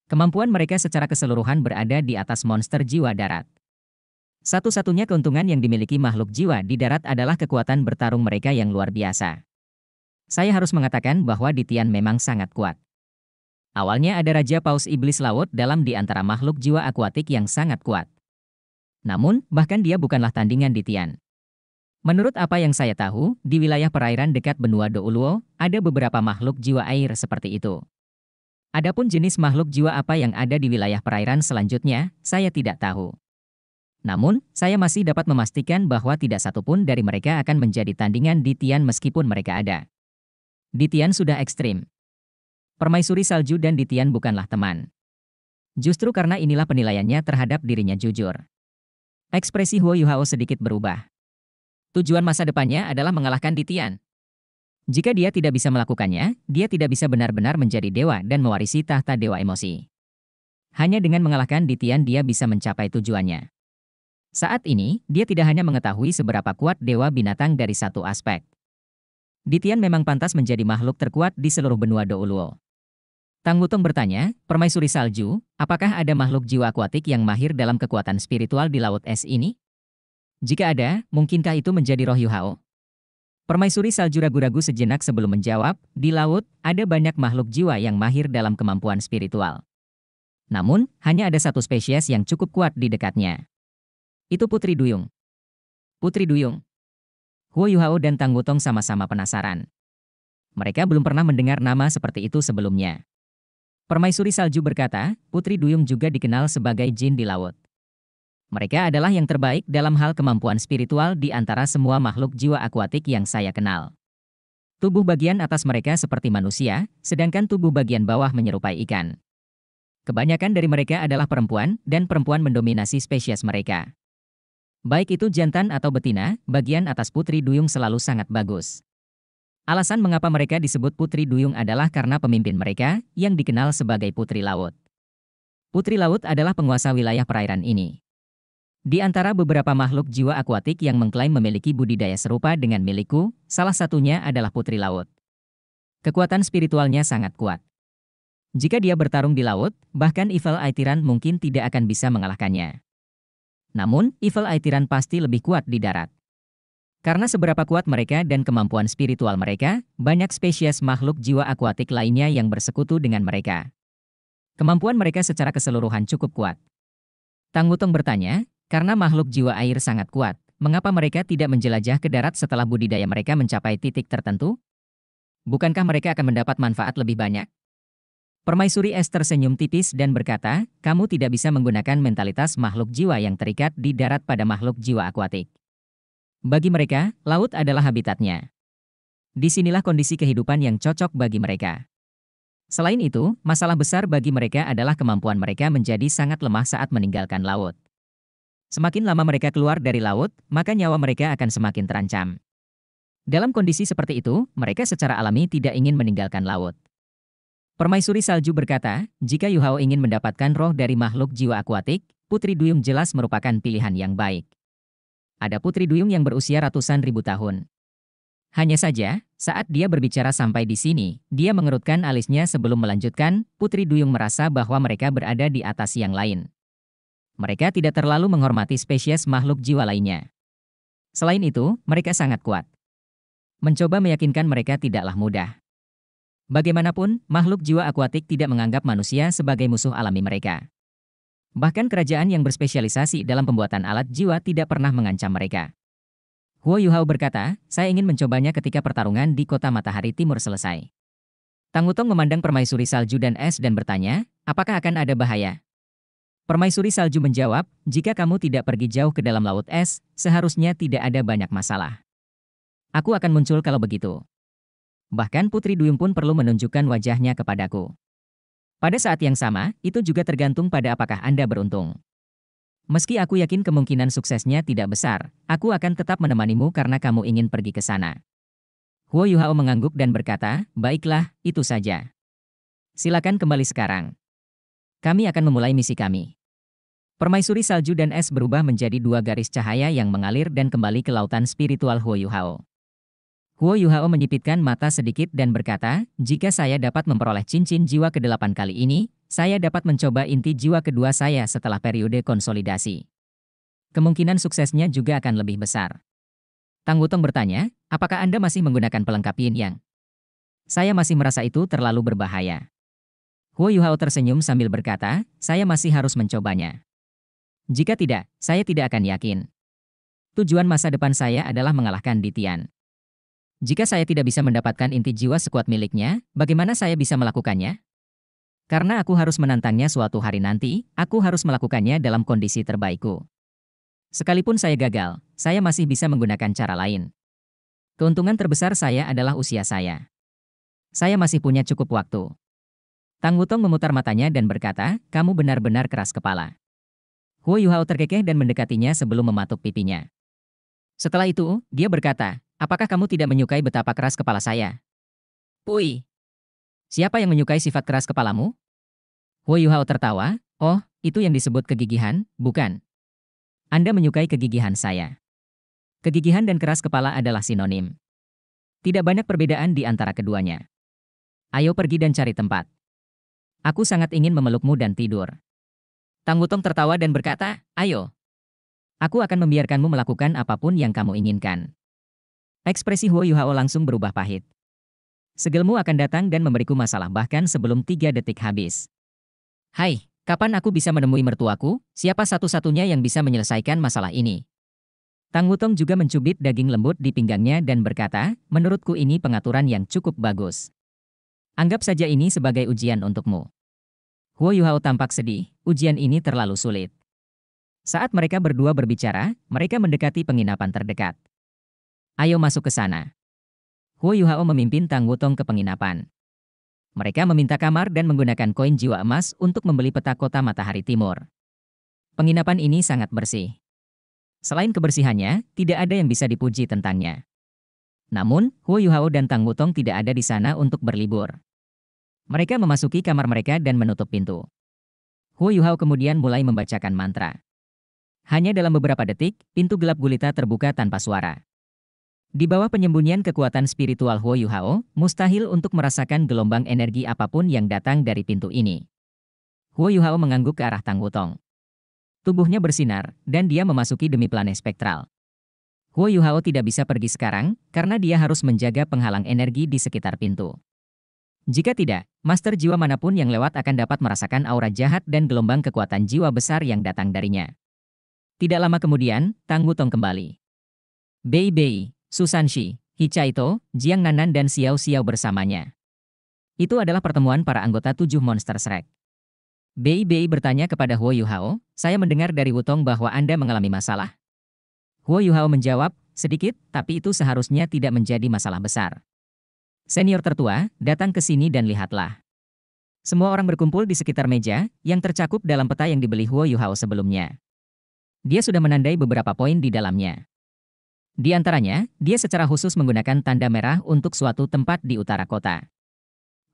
Kemampuan mereka secara keseluruhan berada di atas monster jiwa darat. Satu-satunya keuntungan yang dimiliki makhluk jiwa di darat adalah kekuatan bertarung mereka yang luar biasa. Saya harus mengatakan bahwa Ditian memang sangat kuat. Awalnya ada Raja Paus Iblis Laut dalam di antara makhluk jiwa akuatik yang sangat kuat. Namun, bahkan dia bukanlah tandingan Ditian. Menurut apa yang saya tahu, di wilayah perairan dekat benua Douluo, ada beberapa makhluk jiwa air seperti itu. Adapun jenis makhluk jiwa apa yang ada di wilayah perairan selanjutnya, saya tidak tahu. Namun, saya masih dapat memastikan bahwa tidak satupun dari mereka akan menjadi tandingan di Tian meskipun mereka ada. Di Tian sudah ekstrim. Permaisuri salju dan di Tian bukanlah teman. Justru karena inilah penilaiannya terhadap dirinya jujur. Ekspresi Huo Yuhao sedikit berubah. Tujuan masa depannya adalah mengalahkan Ditian. Jika dia tidak bisa melakukannya, dia tidak bisa benar-benar menjadi dewa dan mewarisi tahta dewa emosi. Hanya dengan mengalahkan Ditian dia bisa mencapai tujuannya. Saat ini, dia tidak hanya mengetahui seberapa kuat dewa binatang dari satu aspek. Ditian memang pantas menjadi makhluk terkuat di seluruh benua Douluo. Tang Wutong bertanya, Permaisuri Salju, apakah ada makhluk jiwa akuatik yang mahir dalam kekuatan spiritual di Laut Es ini? Jika ada, mungkinkah itu menjadi roh Yuhao? Permaisuri salju ragu-ragu sejenak sebelum menjawab, di laut, ada banyak makhluk jiwa yang mahir dalam kemampuan spiritual. Namun, hanya ada satu spesies yang cukup kuat di dekatnya. Itu Putri Duyung. Putri Duyung. Huo Yuhao dan Tang Wutong sama-sama penasaran. Mereka belum pernah mendengar nama seperti itu sebelumnya. Permaisuri salju berkata, Putri Duyung juga dikenal sebagai jin di laut. Mereka adalah yang terbaik dalam hal kemampuan spiritual di antara semua makhluk jiwa akuatik yang saya kenal. Tubuh bagian atas mereka seperti manusia, sedangkan tubuh bagian bawah menyerupai ikan. Kebanyakan dari mereka adalah perempuan, dan perempuan mendominasi spesies mereka. Baik itu jantan atau betina, bagian atas putri duyung selalu sangat bagus. Alasan mengapa mereka disebut Putri Duyung adalah karena pemimpin mereka, yang dikenal sebagai Putri Laut. Putri Laut adalah penguasa wilayah perairan ini. Di antara beberapa makhluk jiwa akuatik yang mengklaim memiliki budidaya serupa dengan milikku, salah satunya adalah putri laut. Kekuatan spiritualnya sangat kuat. Jika dia bertarung di laut, bahkan Evil Aitiran mungkin tidak akan bisa mengalahkannya. Namun, Evil Aitiran pasti lebih kuat di darat. Karena seberapa kuat mereka dan kemampuan spiritual mereka, banyak spesies makhluk jiwa akuatik lainnya yang bersekutu dengan mereka. Kemampuan mereka secara keseluruhan cukup kuat. Tang Wutong bertanya, karena makhluk jiwa air sangat kuat, mengapa mereka tidak menjelajah ke darat setelah budidaya mereka mencapai titik tertentu? Bukankah mereka akan mendapat manfaat lebih banyak? Permaisuri Esther senyum tipis dan berkata, kamu tidak bisa menggunakan mentalitas makhluk jiwa yang terikat di darat pada makhluk jiwa akuatik. Bagi mereka, laut adalah habitatnya. Disinilah kondisi kehidupan yang cocok bagi mereka. Selain itu, masalah besar bagi mereka adalah kemampuan mereka menjadi sangat lemah saat meninggalkan laut. Semakin lama mereka keluar dari laut, maka nyawa mereka akan semakin terancam. Dalam kondisi seperti itu, mereka secara alami tidak ingin meninggalkan laut. Permaisuri Salju berkata, jika Yu Hao ingin mendapatkan roh dari makhluk jiwa akuatik, Putri Duyung jelas merupakan pilihan yang baik. Ada Putri Duyung yang berusia ratusan ribu tahun. Hanya saja, saat dia berbicara sampai di sini, dia mengerutkan alisnya sebelum melanjutkan, Putri Duyung merasa bahwa mereka berada di atas yang lain mereka tidak terlalu menghormati spesies makhluk jiwa lainnya. Selain itu, mereka sangat kuat. Mencoba meyakinkan mereka tidaklah mudah. Bagaimanapun, makhluk jiwa akuatik tidak menganggap manusia sebagai musuh alami mereka. Bahkan kerajaan yang berspesialisasi dalam pembuatan alat jiwa tidak pernah mengancam mereka. Huo Yuhao berkata, saya ingin mencobanya ketika pertarungan di kota matahari timur selesai. Tangutong memandang permaisuri salju dan es dan bertanya, apakah akan ada bahaya? Permaisuri Salju menjawab, jika kamu tidak pergi jauh ke dalam laut es, seharusnya tidak ada banyak masalah. Aku akan muncul kalau begitu. Bahkan Putri Duyung pun perlu menunjukkan wajahnya kepadaku. Pada saat yang sama, itu juga tergantung pada apakah Anda beruntung. Meski aku yakin kemungkinan suksesnya tidak besar, aku akan tetap menemanimu karena kamu ingin pergi ke sana. Huo Yuhao mengangguk dan berkata, baiklah, itu saja. Silakan kembali sekarang. Kami akan memulai misi kami. Permaisuri salju dan es berubah menjadi dua garis cahaya yang mengalir dan kembali ke lautan spiritual Huo Yuhao. Huo Yuhao menyipitkan mata sedikit dan berkata, jika saya dapat memperoleh cincin jiwa ke-8 kali ini, saya dapat mencoba inti jiwa kedua saya setelah periode konsolidasi. Kemungkinan suksesnya juga akan lebih besar. Tang Wutong bertanya, apakah Anda masih menggunakan pelengkap yin yang? Saya masih merasa itu terlalu berbahaya. Huo Yuhao tersenyum sambil berkata, saya masih harus mencobanya. Jika tidak, saya tidak akan yakin. Tujuan masa depan saya adalah mengalahkan Ditian. Jika saya tidak bisa mendapatkan inti jiwa sekuat miliknya, bagaimana saya bisa melakukannya? Karena aku harus menantangnya suatu hari nanti, aku harus melakukannya dalam kondisi terbaikku. Sekalipun saya gagal, saya masih bisa menggunakan cara lain. Keuntungan terbesar saya adalah usia saya. Saya masih punya cukup waktu. Tang Wutong memutar matanya dan berkata, kamu benar-benar keras kepala. Huo Yuhao terkekeh dan mendekatinya sebelum mematuk pipinya. Setelah itu, dia berkata, apakah kamu tidak menyukai betapa keras kepala saya? Pui! Siapa yang menyukai sifat keras kepalamu? Huo Yuhao tertawa, oh, itu yang disebut kegigihan, bukan? Anda menyukai kegigihan saya. Kegigihan dan keras kepala adalah sinonim. Tidak banyak perbedaan di antara keduanya. Ayo pergi dan cari tempat. Aku sangat ingin memelukmu dan tidur. Tang Wutong tertawa dan berkata, ayo. Aku akan membiarkanmu melakukan apapun yang kamu inginkan. Ekspresi Huo Yuhao langsung berubah pahit. Segelmu akan datang dan memberiku masalah bahkan sebelum tiga detik habis. Hai, kapan aku bisa menemui mertuaku? Siapa satu-satunya yang bisa menyelesaikan masalah ini? Tang Wutong juga mencubit daging lembut di pinggangnya dan berkata, menurutku ini pengaturan yang cukup bagus. Anggap saja ini sebagai ujian untukmu. Huo Yuhao tampak sedih, ujian ini terlalu sulit. Saat mereka berdua berbicara, mereka mendekati penginapan terdekat. Ayo masuk ke sana. Huo Yuhao memimpin Tang Wutong ke penginapan. Mereka meminta kamar dan menggunakan koin jiwa emas untuk membeli peta kota matahari timur. Penginapan ini sangat bersih. Selain kebersihannya, tidak ada yang bisa dipuji tentangnya. Namun, Huo Yuhao dan Tang Wutong tidak ada di sana untuk berlibur. Mereka memasuki kamar mereka dan menutup pintu. Huo Yuhao kemudian mulai membacakan mantra. Hanya dalam beberapa detik, pintu gelap gulita terbuka tanpa suara. Di bawah penyembunyian kekuatan spiritual Huo Yuhao, mustahil untuk merasakan gelombang energi apapun yang datang dari pintu ini. Huo Yuhao mengangguk ke arah Tang Wutong. Tubuhnya bersinar, dan dia memasuki demi planet spektral. Huo Yuhao tidak bisa pergi sekarang, karena dia harus menjaga penghalang energi di sekitar pintu. Jika tidak, master jiwa manapun yang lewat akan dapat merasakan aura jahat dan gelombang kekuatan jiwa besar yang datang darinya. Tidak lama kemudian, Tang Wutong kembali. Bei Bei, Susan Shi, Hichaito, Jiang Nanan dan Xiao Xiao bersamanya. Itu adalah pertemuan para anggota tujuh monster Shrek. Bei Bei bertanya kepada Huo Yuhao, saya mendengar dari Wutong bahwa Anda mengalami masalah. Huo Yuhao menjawab, sedikit, tapi itu seharusnya tidak menjadi masalah besar. Senior tertua, datang ke sini dan lihatlah. Semua orang berkumpul di sekitar meja, yang tercakup dalam peta yang dibeli Huo Yuhao sebelumnya. Dia sudah menandai beberapa poin di dalamnya. Di antaranya, dia secara khusus menggunakan tanda merah untuk suatu tempat di utara kota.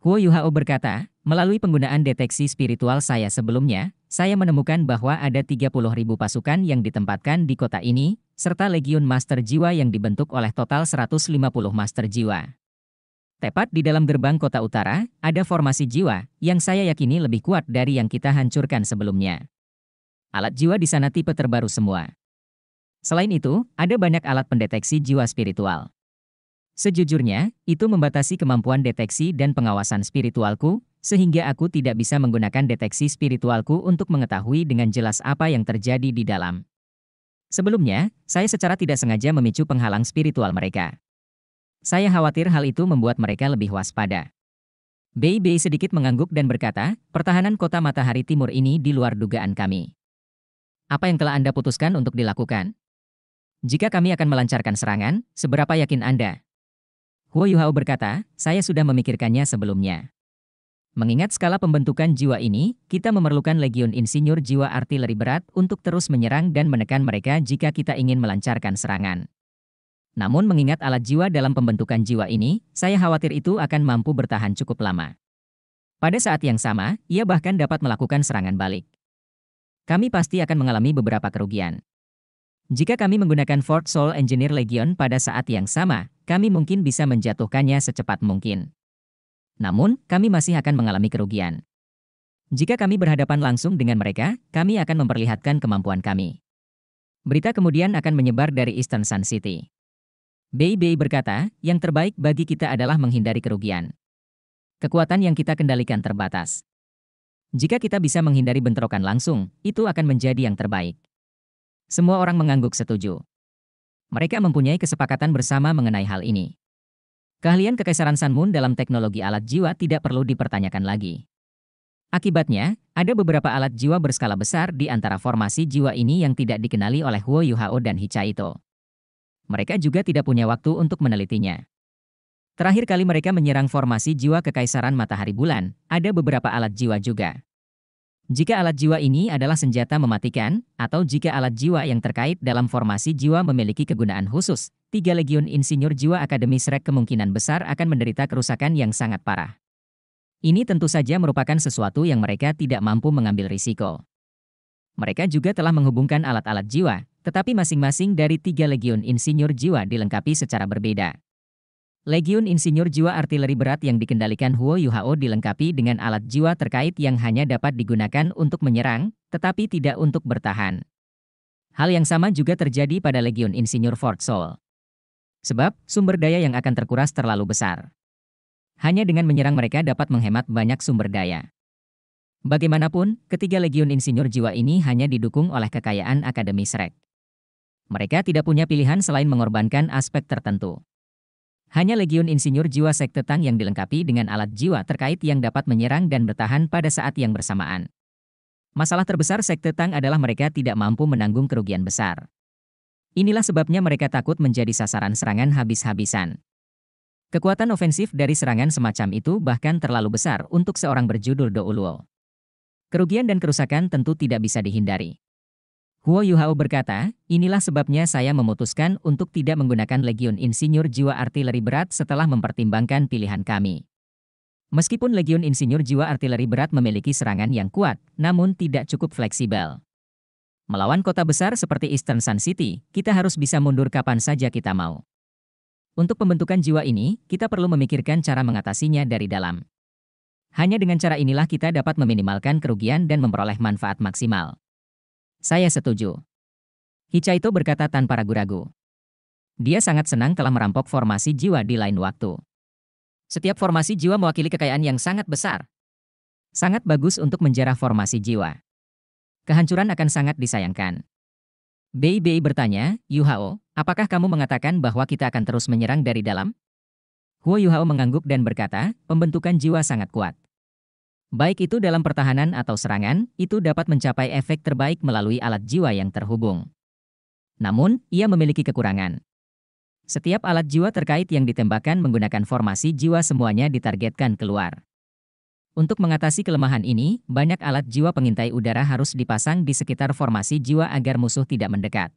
Huo Yuhao berkata, melalui penggunaan deteksi spiritual saya sebelumnya, saya menemukan bahwa ada ribu pasukan yang ditempatkan di kota ini, serta legiun master jiwa yang dibentuk oleh total 150 master jiwa. Tepat di dalam gerbang kota utara, ada formasi jiwa, yang saya yakini lebih kuat dari yang kita hancurkan sebelumnya. Alat jiwa di sana tipe terbaru semua. Selain itu, ada banyak alat pendeteksi jiwa spiritual. Sejujurnya, itu membatasi kemampuan deteksi dan pengawasan spiritualku, sehingga aku tidak bisa menggunakan deteksi spiritualku untuk mengetahui dengan jelas apa yang terjadi di dalam. Sebelumnya, saya secara tidak sengaja memicu penghalang spiritual mereka. Saya khawatir hal itu membuat mereka lebih waspada. Bei Bei sedikit mengangguk dan berkata, pertahanan kota matahari timur ini di luar dugaan kami. Apa yang telah Anda putuskan untuk dilakukan? Jika kami akan melancarkan serangan, seberapa yakin Anda? Huo Yuhao berkata, saya sudah memikirkannya sebelumnya. Mengingat skala pembentukan jiwa ini, kita memerlukan legion insinyur jiwa artileri berat untuk terus menyerang dan menekan mereka jika kita ingin melancarkan serangan. Namun mengingat alat jiwa dalam pembentukan jiwa ini, saya khawatir itu akan mampu bertahan cukup lama. Pada saat yang sama, ia bahkan dapat melakukan serangan balik. Kami pasti akan mengalami beberapa kerugian. Jika kami menggunakan Fort Soul Engineer Legion pada saat yang sama, kami mungkin bisa menjatuhkannya secepat mungkin. Namun, kami masih akan mengalami kerugian. Jika kami berhadapan langsung dengan mereka, kami akan memperlihatkan kemampuan kami. Berita kemudian akan menyebar dari Eastern Sun City. BIB berkata, yang terbaik bagi kita adalah menghindari kerugian. Kekuatan yang kita kendalikan terbatas. Jika kita bisa menghindari bentrokan langsung, itu akan menjadi yang terbaik. Semua orang mengangguk setuju. Mereka mempunyai kesepakatan bersama mengenai hal ini. Keahlian Kekaisaran Moon dalam teknologi alat jiwa tidak perlu dipertanyakan lagi. Akibatnya, ada beberapa alat jiwa berskala besar di antara formasi jiwa ini yang tidak dikenali oleh Huo Yuhao dan Hichaito mereka juga tidak punya waktu untuk menelitinya. Terakhir kali mereka menyerang formasi jiwa Kekaisaran Matahari Bulan, ada beberapa alat jiwa juga. Jika alat jiwa ini adalah senjata mematikan, atau jika alat jiwa yang terkait dalam formasi jiwa memiliki kegunaan khusus, tiga legion insinyur jiwa Akademi Rek kemungkinan besar akan menderita kerusakan yang sangat parah. Ini tentu saja merupakan sesuatu yang mereka tidak mampu mengambil risiko mereka juga telah menghubungkan alat-alat jiwa, tetapi masing-masing dari tiga legiun insinyur jiwa dilengkapi secara berbeda. Legiun insinyur jiwa artileri berat yang dikendalikan Huo Yuhao dilengkapi dengan alat jiwa terkait yang hanya dapat digunakan untuk menyerang, tetapi tidak untuk bertahan. Hal yang sama juga terjadi pada Legiun Insinyur Fort Sol. Sebab, sumber daya yang akan terkuras terlalu besar. Hanya dengan menyerang mereka dapat menghemat banyak sumber daya. Bagaimanapun, ketiga Legiun Insinyur Jiwa ini hanya didukung oleh kekayaan Akademi Rek. Mereka tidak punya pilihan selain mengorbankan aspek tertentu. Hanya legiun insinyur jiwa sekte Tang yang dilengkapi dengan alat jiwa terkait yang dapat menyerang dan bertahan pada saat yang bersamaan. Masalah terbesar sekte Tang adalah mereka tidak mampu menanggung kerugian besar. Inilah sebabnya mereka takut menjadi sasaran serangan habis-habisan. Kekuatan ofensif dari serangan semacam itu bahkan terlalu besar untuk seorang berjudul Douluo. Kerugian dan kerusakan tentu tidak bisa dihindari. Huo Yuhao berkata, inilah sebabnya saya memutuskan untuk tidak menggunakan Legion Insinyur Jiwa Artileri Berat setelah mempertimbangkan pilihan kami. Meskipun Legion Insinyur Jiwa Artileri Berat memiliki serangan yang kuat, namun tidak cukup fleksibel. Melawan kota besar seperti Eastern Sun City, kita harus bisa mundur kapan saja kita mau. Untuk pembentukan jiwa ini, kita perlu memikirkan cara mengatasinya dari dalam. Hanya dengan cara inilah kita dapat meminimalkan kerugian dan memperoleh manfaat maksimal. Saya setuju. Hichaito berkata tanpa ragu-ragu. Dia sangat senang telah merampok formasi jiwa di lain waktu. Setiap formasi jiwa mewakili kekayaan yang sangat besar. Sangat bagus untuk menjarah formasi jiwa. Kehancuran akan sangat disayangkan. Bei Bei bertanya, Yuhao, apakah kamu mengatakan bahwa kita akan terus menyerang dari dalam? Huo Yuhao mengangguk dan berkata, pembentukan jiwa sangat kuat. Baik itu dalam pertahanan atau serangan, itu dapat mencapai efek terbaik melalui alat jiwa yang terhubung. Namun, ia memiliki kekurangan. Setiap alat jiwa terkait yang ditembakkan menggunakan formasi jiwa semuanya ditargetkan keluar. Untuk mengatasi kelemahan ini, banyak alat jiwa pengintai udara harus dipasang di sekitar formasi jiwa agar musuh tidak mendekat.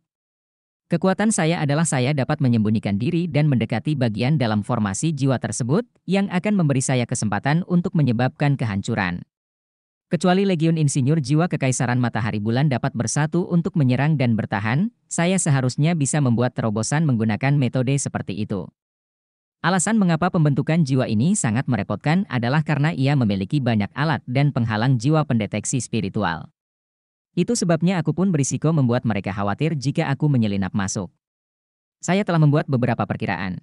Kekuatan saya adalah saya dapat menyembunyikan diri dan mendekati bagian dalam formasi jiwa tersebut yang akan memberi saya kesempatan untuk menyebabkan kehancuran. Kecuali Legion Insinyur Jiwa Kekaisaran Matahari Bulan dapat bersatu untuk menyerang dan bertahan, saya seharusnya bisa membuat terobosan menggunakan metode seperti itu. Alasan mengapa pembentukan jiwa ini sangat merepotkan adalah karena ia memiliki banyak alat dan penghalang jiwa pendeteksi spiritual. Itu sebabnya aku pun berisiko membuat mereka khawatir jika aku menyelinap masuk. Saya telah membuat beberapa perkiraan.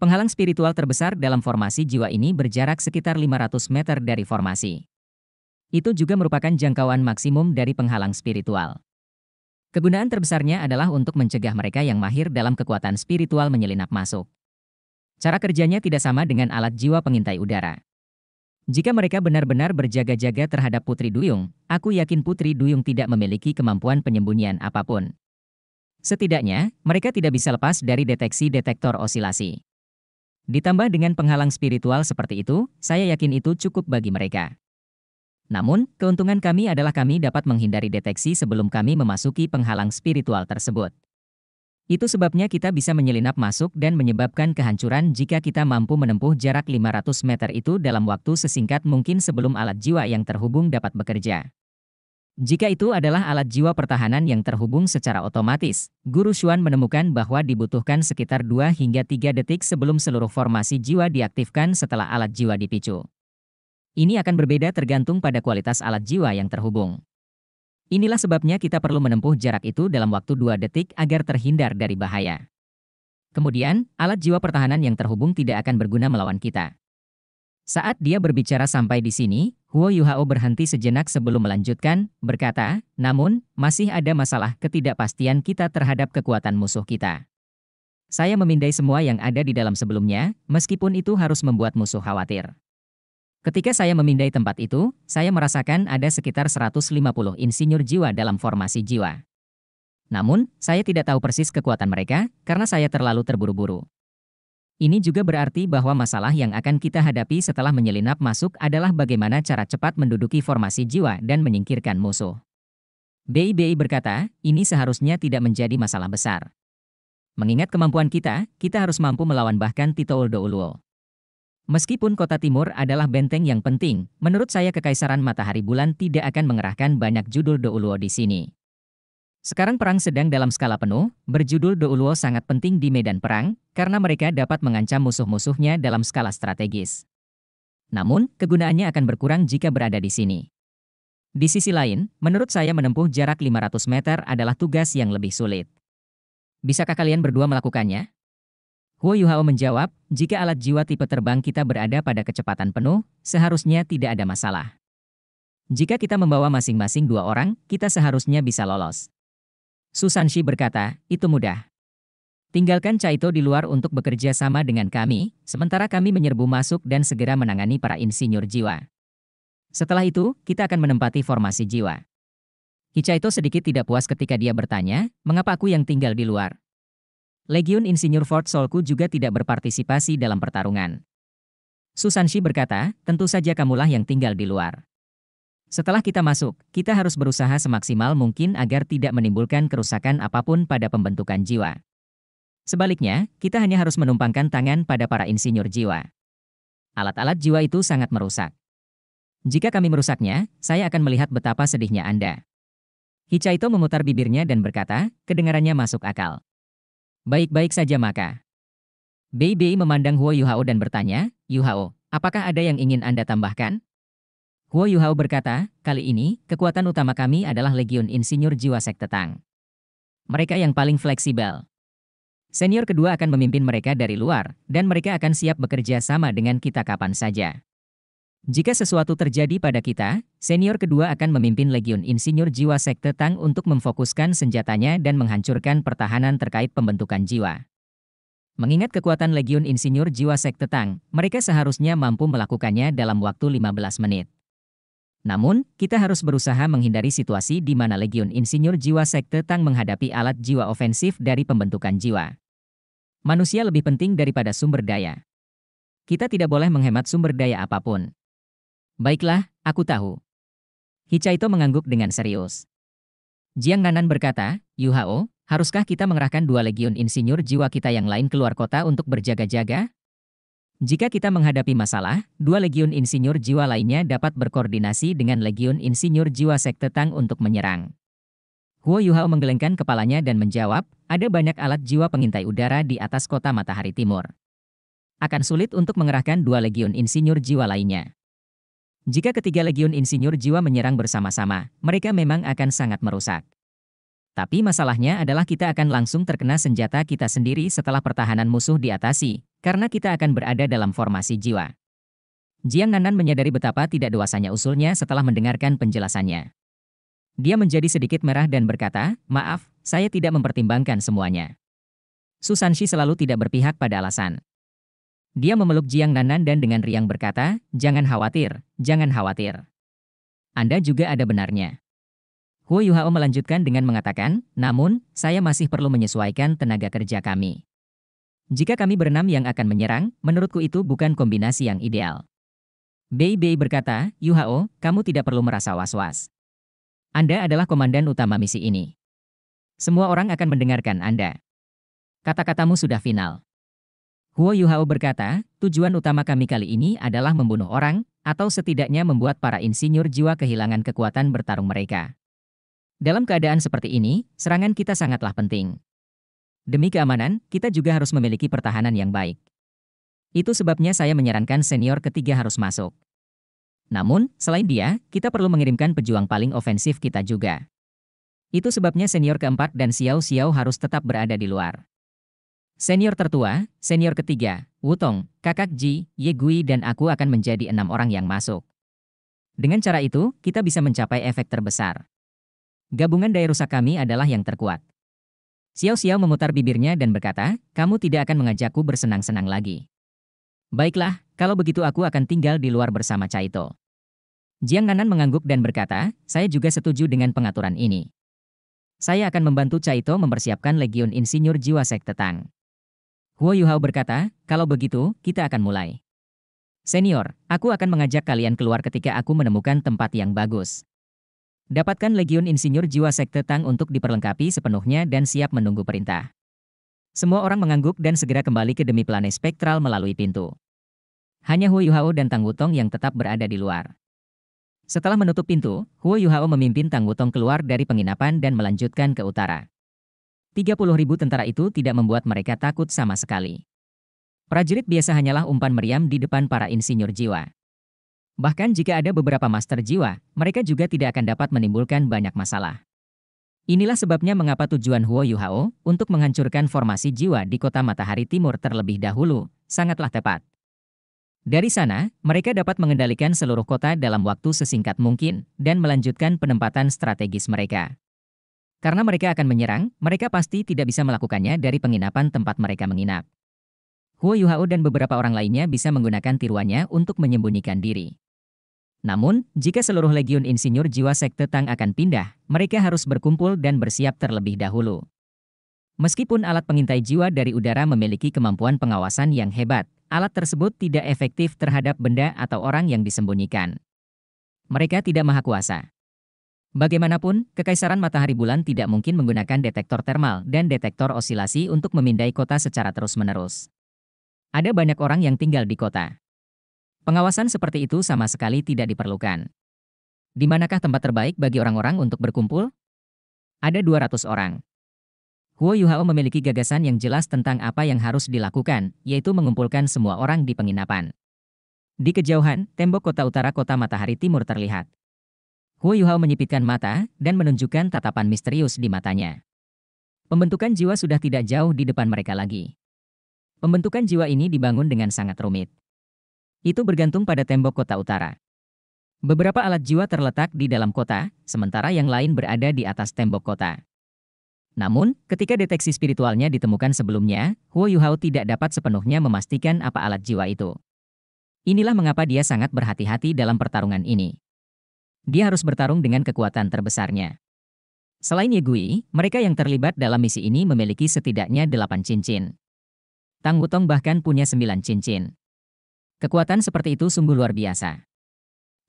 Penghalang spiritual terbesar dalam formasi jiwa ini berjarak sekitar 500 meter dari formasi. Itu juga merupakan jangkauan maksimum dari penghalang spiritual. Kegunaan terbesarnya adalah untuk mencegah mereka yang mahir dalam kekuatan spiritual menyelinap masuk. Cara kerjanya tidak sama dengan alat jiwa pengintai udara. Jika mereka benar-benar berjaga-jaga terhadap Putri Duyung, aku yakin Putri Duyung tidak memiliki kemampuan penyembunyian apapun. Setidaknya, mereka tidak bisa lepas dari deteksi detektor osilasi. Ditambah dengan penghalang spiritual seperti itu, saya yakin itu cukup bagi mereka. Namun, keuntungan kami adalah kami dapat menghindari deteksi sebelum kami memasuki penghalang spiritual tersebut. Itu sebabnya kita bisa menyelinap masuk dan menyebabkan kehancuran jika kita mampu menempuh jarak 500 meter itu dalam waktu sesingkat mungkin sebelum alat jiwa yang terhubung dapat bekerja. Jika itu adalah alat jiwa pertahanan yang terhubung secara otomatis, Guru Xuan menemukan bahwa dibutuhkan sekitar 2 hingga 3 detik sebelum seluruh formasi jiwa diaktifkan setelah alat jiwa dipicu. Ini akan berbeda tergantung pada kualitas alat jiwa yang terhubung. Inilah sebabnya kita perlu menempuh jarak itu dalam waktu 2 detik agar terhindar dari bahaya. Kemudian, alat jiwa pertahanan yang terhubung tidak akan berguna melawan kita. Saat dia berbicara sampai di sini, Huo Yuhao berhenti sejenak sebelum melanjutkan, berkata, namun, masih ada masalah ketidakpastian kita terhadap kekuatan musuh kita. Saya memindai semua yang ada di dalam sebelumnya, meskipun itu harus membuat musuh khawatir. Ketika saya memindai tempat itu, saya merasakan ada sekitar 150 insinyur jiwa dalam formasi jiwa. Namun, saya tidak tahu persis kekuatan mereka karena saya terlalu terburu-buru. Ini juga berarti bahwa masalah yang akan kita hadapi setelah menyelinap masuk adalah bagaimana cara cepat menduduki formasi jiwa dan menyingkirkan musuh. BIBI berkata, ini seharusnya tidak menjadi masalah besar. Mengingat kemampuan kita, kita harus mampu melawan bahkan Tito Uldo Uluo. Meskipun kota timur adalah benteng yang penting, menurut saya Kekaisaran Matahari Bulan tidak akan mengerahkan banyak judul Douluo di sini. Sekarang perang sedang dalam skala penuh, berjudul Douluo sangat penting di medan perang, karena mereka dapat mengancam musuh-musuhnya dalam skala strategis. Namun, kegunaannya akan berkurang jika berada di sini. Di sisi lain, menurut saya menempuh jarak 500 meter adalah tugas yang lebih sulit. Bisakah kalian berdua melakukannya? Huo Yuhao menjawab, jika alat jiwa tipe terbang kita berada pada kecepatan penuh, seharusnya tidak ada masalah. Jika kita membawa masing-masing dua orang, kita seharusnya bisa lolos. Susan Shi berkata, itu mudah. Tinggalkan Caito di luar untuk bekerja sama dengan kami, sementara kami menyerbu masuk dan segera menangani para insinyur jiwa. Setelah itu, kita akan menempati formasi jiwa. Hichaito sedikit tidak puas ketika dia bertanya, mengapa aku yang tinggal di luar? Legion Insinyur Fort Solku juga tidak berpartisipasi dalam pertarungan. Susanshi berkata, tentu saja kamulah yang tinggal di luar. Setelah kita masuk, kita harus berusaha semaksimal mungkin agar tidak menimbulkan kerusakan apapun pada pembentukan jiwa. Sebaliknya, kita hanya harus menumpangkan tangan pada para insinyur jiwa. Alat-alat jiwa itu sangat merusak. Jika kami merusaknya, saya akan melihat betapa sedihnya Anda. Hichaito memutar bibirnya dan berkata, kedengarannya masuk akal. Baik-baik saja maka. Bei Bei memandang Huo Yuhao dan bertanya, Yuhao, apakah ada yang ingin Anda tambahkan? Huo Yuhao berkata, kali ini, kekuatan utama kami adalah Legion Insinyur Jiwa Sekte Tang. Mereka yang paling fleksibel. Senior kedua akan memimpin mereka dari luar, dan mereka akan siap bekerja sama dengan kita kapan saja. Jika sesuatu terjadi pada kita, senior kedua akan memimpin Legion Insinyur Jiwa Sekte Tang untuk memfokuskan senjatanya dan menghancurkan pertahanan terkait pembentukan jiwa. Mengingat kekuatan Legion Insinyur Jiwa Sekte Tang, mereka seharusnya mampu melakukannya dalam waktu 15 menit. Namun, kita harus berusaha menghindari situasi di mana Legion Insinyur Jiwa Sekte Tang menghadapi alat jiwa ofensif dari pembentukan jiwa. Manusia lebih penting daripada sumber daya. Kita tidak boleh menghemat sumber daya apapun. Baiklah, aku tahu. Hichaito mengangguk dengan serius. Jiang Nanan berkata, Yuhao, haruskah kita mengerahkan dua legion insinyur jiwa kita yang lain keluar kota untuk berjaga-jaga? Jika kita menghadapi masalah, dua legion insinyur jiwa lainnya dapat berkoordinasi dengan legion insinyur jiwa sekte Tang untuk menyerang. Huo Yuhao menggelengkan kepalanya dan menjawab, ada banyak alat jiwa pengintai udara di atas kota matahari timur. Akan sulit untuk mengerahkan dua legion insinyur jiwa lainnya. Jika ketiga legiun insinyur jiwa menyerang bersama-sama, mereka memang akan sangat merusak. Tapi masalahnya adalah kita akan langsung terkena senjata kita sendiri setelah pertahanan musuh diatasi, karena kita akan berada dalam formasi jiwa. Jiang Nanan menyadari betapa tidak dewasanya usulnya setelah mendengarkan penjelasannya. Dia menjadi sedikit merah dan berkata, maaf, saya tidak mempertimbangkan semuanya. Susanshi selalu tidak berpihak pada alasan. Dia memeluk Jiang Nanan dan dengan riang berkata, Jangan khawatir, jangan khawatir. Anda juga ada benarnya. Huo Yuhao melanjutkan dengan mengatakan, namun, saya masih perlu menyesuaikan tenaga kerja kami. Jika kami berenam yang akan menyerang, menurutku itu bukan kombinasi yang ideal. Bei Bei berkata, Yuhao, kamu tidak perlu merasa was-was. Anda adalah komandan utama misi ini. Semua orang akan mendengarkan Anda. Kata-katamu sudah final. Guo Yuhao berkata, tujuan utama kami kali ini adalah membunuh orang, atau setidaknya membuat para insinyur jiwa kehilangan kekuatan bertarung mereka. Dalam keadaan seperti ini, serangan kita sangatlah penting. Demi keamanan, kita juga harus memiliki pertahanan yang baik. Itu sebabnya saya menyarankan senior ketiga harus masuk. Namun, selain dia, kita perlu mengirimkan pejuang paling ofensif kita juga. Itu sebabnya senior keempat dan Xiao Xiao harus tetap berada di luar. Senior tertua, senior ketiga, Wutong, kakak Ji, Ye Gui dan aku akan menjadi enam orang yang masuk. Dengan cara itu, kita bisa mencapai efek terbesar. Gabungan daya rusak kami adalah yang terkuat. Xiao Xiao memutar bibirnya dan berkata, kamu tidak akan mengajakku bersenang-senang lagi. Baiklah, kalau begitu aku akan tinggal di luar bersama Caito. Jiang Nanan mengangguk dan berkata, saya juga setuju dengan pengaturan ini. Saya akan membantu Caito mempersiapkan Legion Insinyur Jiwa Sekte Tang. Huo Yuhao berkata, kalau begitu, kita akan mulai. Senior, aku akan mengajak kalian keluar ketika aku menemukan tempat yang bagus. Dapatkan Legion Insinyur Jiwa Sekte Tang untuk diperlengkapi sepenuhnya dan siap menunggu perintah. Semua orang mengangguk dan segera kembali ke demi planet spektral melalui pintu. Hanya Huo Yuhao dan Tang Wutong yang tetap berada di luar. Setelah menutup pintu, Huo Yuhao memimpin Tang Wutong keluar dari penginapan dan melanjutkan ke utara. 30.000 tentara itu tidak membuat mereka takut sama sekali. Prajurit biasa hanyalah umpan meriam di depan para insinyur jiwa. Bahkan jika ada beberapa master jiwa, mereka juga tidak akan dapat menimbulkan banyak masalah. Inilah sebabnya mengapa tujuan Huo Yuhao untuk menghancurkan formasi jiwa di kota matahari timur terlebih dahulu, sangatlah tepat. Dari sana, mereka dapat mengendalikan seluruh kota dalam waktu sesingkat mungkin dan melanjutkan penempatan strategis mereka. Karena mereka akan menyerang, mereka pasti tidak bisa melakukannya dari penginapan tempat mereka menginap. Huo Yuhao dan beberapa orang lainnya bisa menggunakan tiruannya untuk menyembunyikan diri. Namun, jika seluruh legiun insinyur jiwa sekte Tang akan pindah, mereka harus berkumpul dan bersiap terlebih dahulu. Meskipun alat pengintai jiwa dari udara memiliki kemampuan pengawasan yang hebat, alat tersebut tidak efektif terhadap benda atau orang yang disembunyikan. Mereka tidak maha kuasa. Bagaimanapun, Kekaisaran Matahari Bulan tidak mungkin menggunakan detektor termal dan detektor osilasi untuk memindai kota secara terus-menerus. Ada banyak orang yang tinggal di kota. Pengawasan seperti itu sama sekali tidak diperlukan. Di manakah tempat terbaik bagi orang-orang untuk berkumpul? Ada 200 orang. Huo Yuhao memiliki gagasan yang jelas tentang apa yang harus dilakukan, yaitu mengumpulkan semua orang di penginapan. Di kejauhan, tembok kota utara kota matahari timur terlihat. Huo Yuhao menyipitkan mata dan menunjukkan tatapan misterius di matanya. Pembentukan jiwa sudah tidak jauh di depan mereka lagi. Pembentukan jiwa ini dibangun dengan sangat rumit. Itu bergantung pada tembok kota utara. Beberapa alat jiwa terletak di dalam kota, sementara yang lain berada di atas tembok kota. Namun, ketika deteksi spiritualnya ditemukan sebelumnya, Huo Yuhao tidak dapat sepenuhnya memastikan apa alat jiwa itu. Inilah mengapa dia sangat berhati-hati dalam pertarungan ini dia harus bertarung dengan kekuatan terbesarnya. Selain Yegui, mereka yang terlibat dalam misi ini memiliki setidaknya delapan cincin. Tang Wutong bahkan punya sembilan cincin. Kekuatan seperti itu sungguh luar biasa.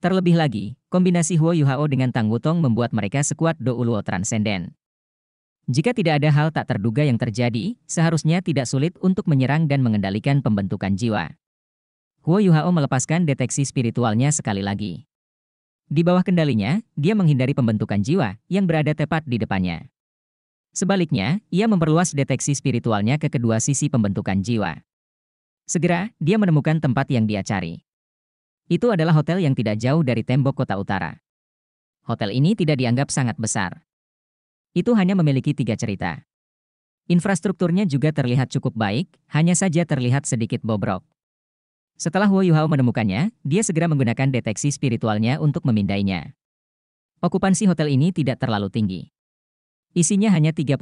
Terlebih lagi, kombinasi Huo Hao dengan Tang Wutong membuat mereka sekuat Douluo Transcendent. Jika tidak ada hal tak terduga yang terjadi, seharusnya tidak sulit untuk menyerang dan mengendalikan pembentukan jiwa. Huo Hao melepaskan deteksi spiritualnya sekali lagi. Di bawah kendalinya, dia menghindari pembentukan jiwa yang berada tepat di depannya. Sebaliknya, ia memperluas deteksi spiritualnya ke kedua sisi pembentukan jiwa. Segera, dia menemukan tempat yang dia cari. Itu adalah hotel yang tidak jauh dari tembok kota utara. Hotel ini tidak dianggap sangat besar. Itu hanya memiliki tiga cerita. Infrastrukturnya juga terlihat cukup baik, hanya saja terlihat sedikit bobrok. Setelah Huo Yuhao menemukannya, dia segera menggunakan deteksi spiritualnya untuk memindainya. Okupansi hotel ini tidak terlalu tinggi. Isinya hanya 30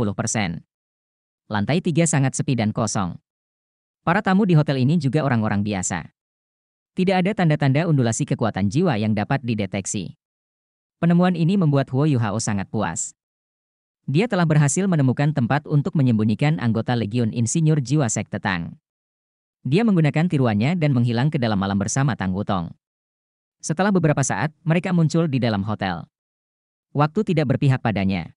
Lantai tiga sangat sepi dan kosong. Para tamu di hotel ini juga orang-orang biasa. Tidak ada tanda-tanda undulasi kekuatan jiwa yang dapat dideteksi. Penemuan ini membuat Huo Yuhao sangat puas. Dia telah berhasil menemukan tempat untuk menyembunyikan anggota Legion Insinyur Jiwa Sekte Tang. Dia menggunakan tiruannya dan menghilang ke dalam malam bersama Tang Wutong. Setelah beberapa saat, mereka muncul di dalam hotel. Waktu tidak berpihak padanya.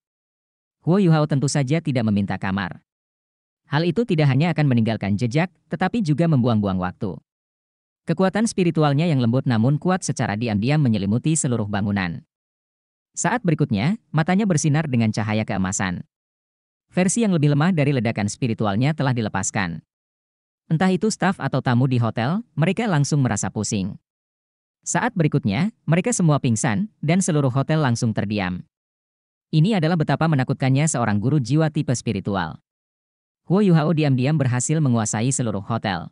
Huo Yuhao tentu saja tidak meminta kamar. Hal itu tidak hanya akan meninggalkan jejak, tetapi juga membuang-buang waktu. Kekuatan spiritualnya yang lembut namun kuat secara diam-diam menyelimuti seluruh bangunan. Saat berikutnya, matanya bersinar dengan cahaya keemasan. Versi yang lebih lemah dari ledakan spiritualnya telah dilepaskan. Entah itu staf atau tamu di hotel, mereka langsung merasa pusing. Saat berikutnya, mereka semua pingsan, dan seluruh hotel langsung terdiam. Ini adalah betapa menakutkannya seorang guru jiwa tipe spiritual. Huo Yuhao diam-diam berhasil menguasai seluruh hotel.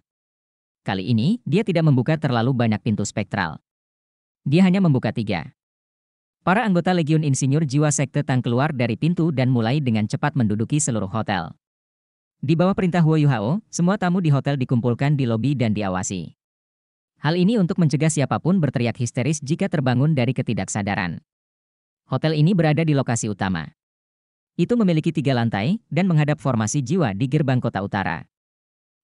Kali ini, dia tidak membuka terlalu banyak pintu spektral. Dia hanya membuka tiga. Para anggota Legion Insinyur Jiwa Sekte Tang keluar dari pintu dan mulai dengan cepat menduduki seluruh hotel. Di bawah perintah Huo Yuhao, semua tamu di hotel dikumpulkan di lobi dan diawasi. Hal ini untuk mencegah siapapun berteriak histeris jika terbangun dari ketidaksadaran. Hotel ini berada di lokasi utama. Itu memiliki tiga lantai dan menghadap formasi jiwa di gerbang kota utara.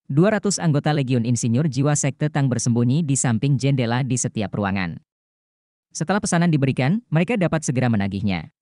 200 anggota Legion Insinyur Jiwa Sekte Tang bersembunyi di samping jendela di setiap ruangan. Setelah pesanan diberikan, mereka dapat segera menagihnya.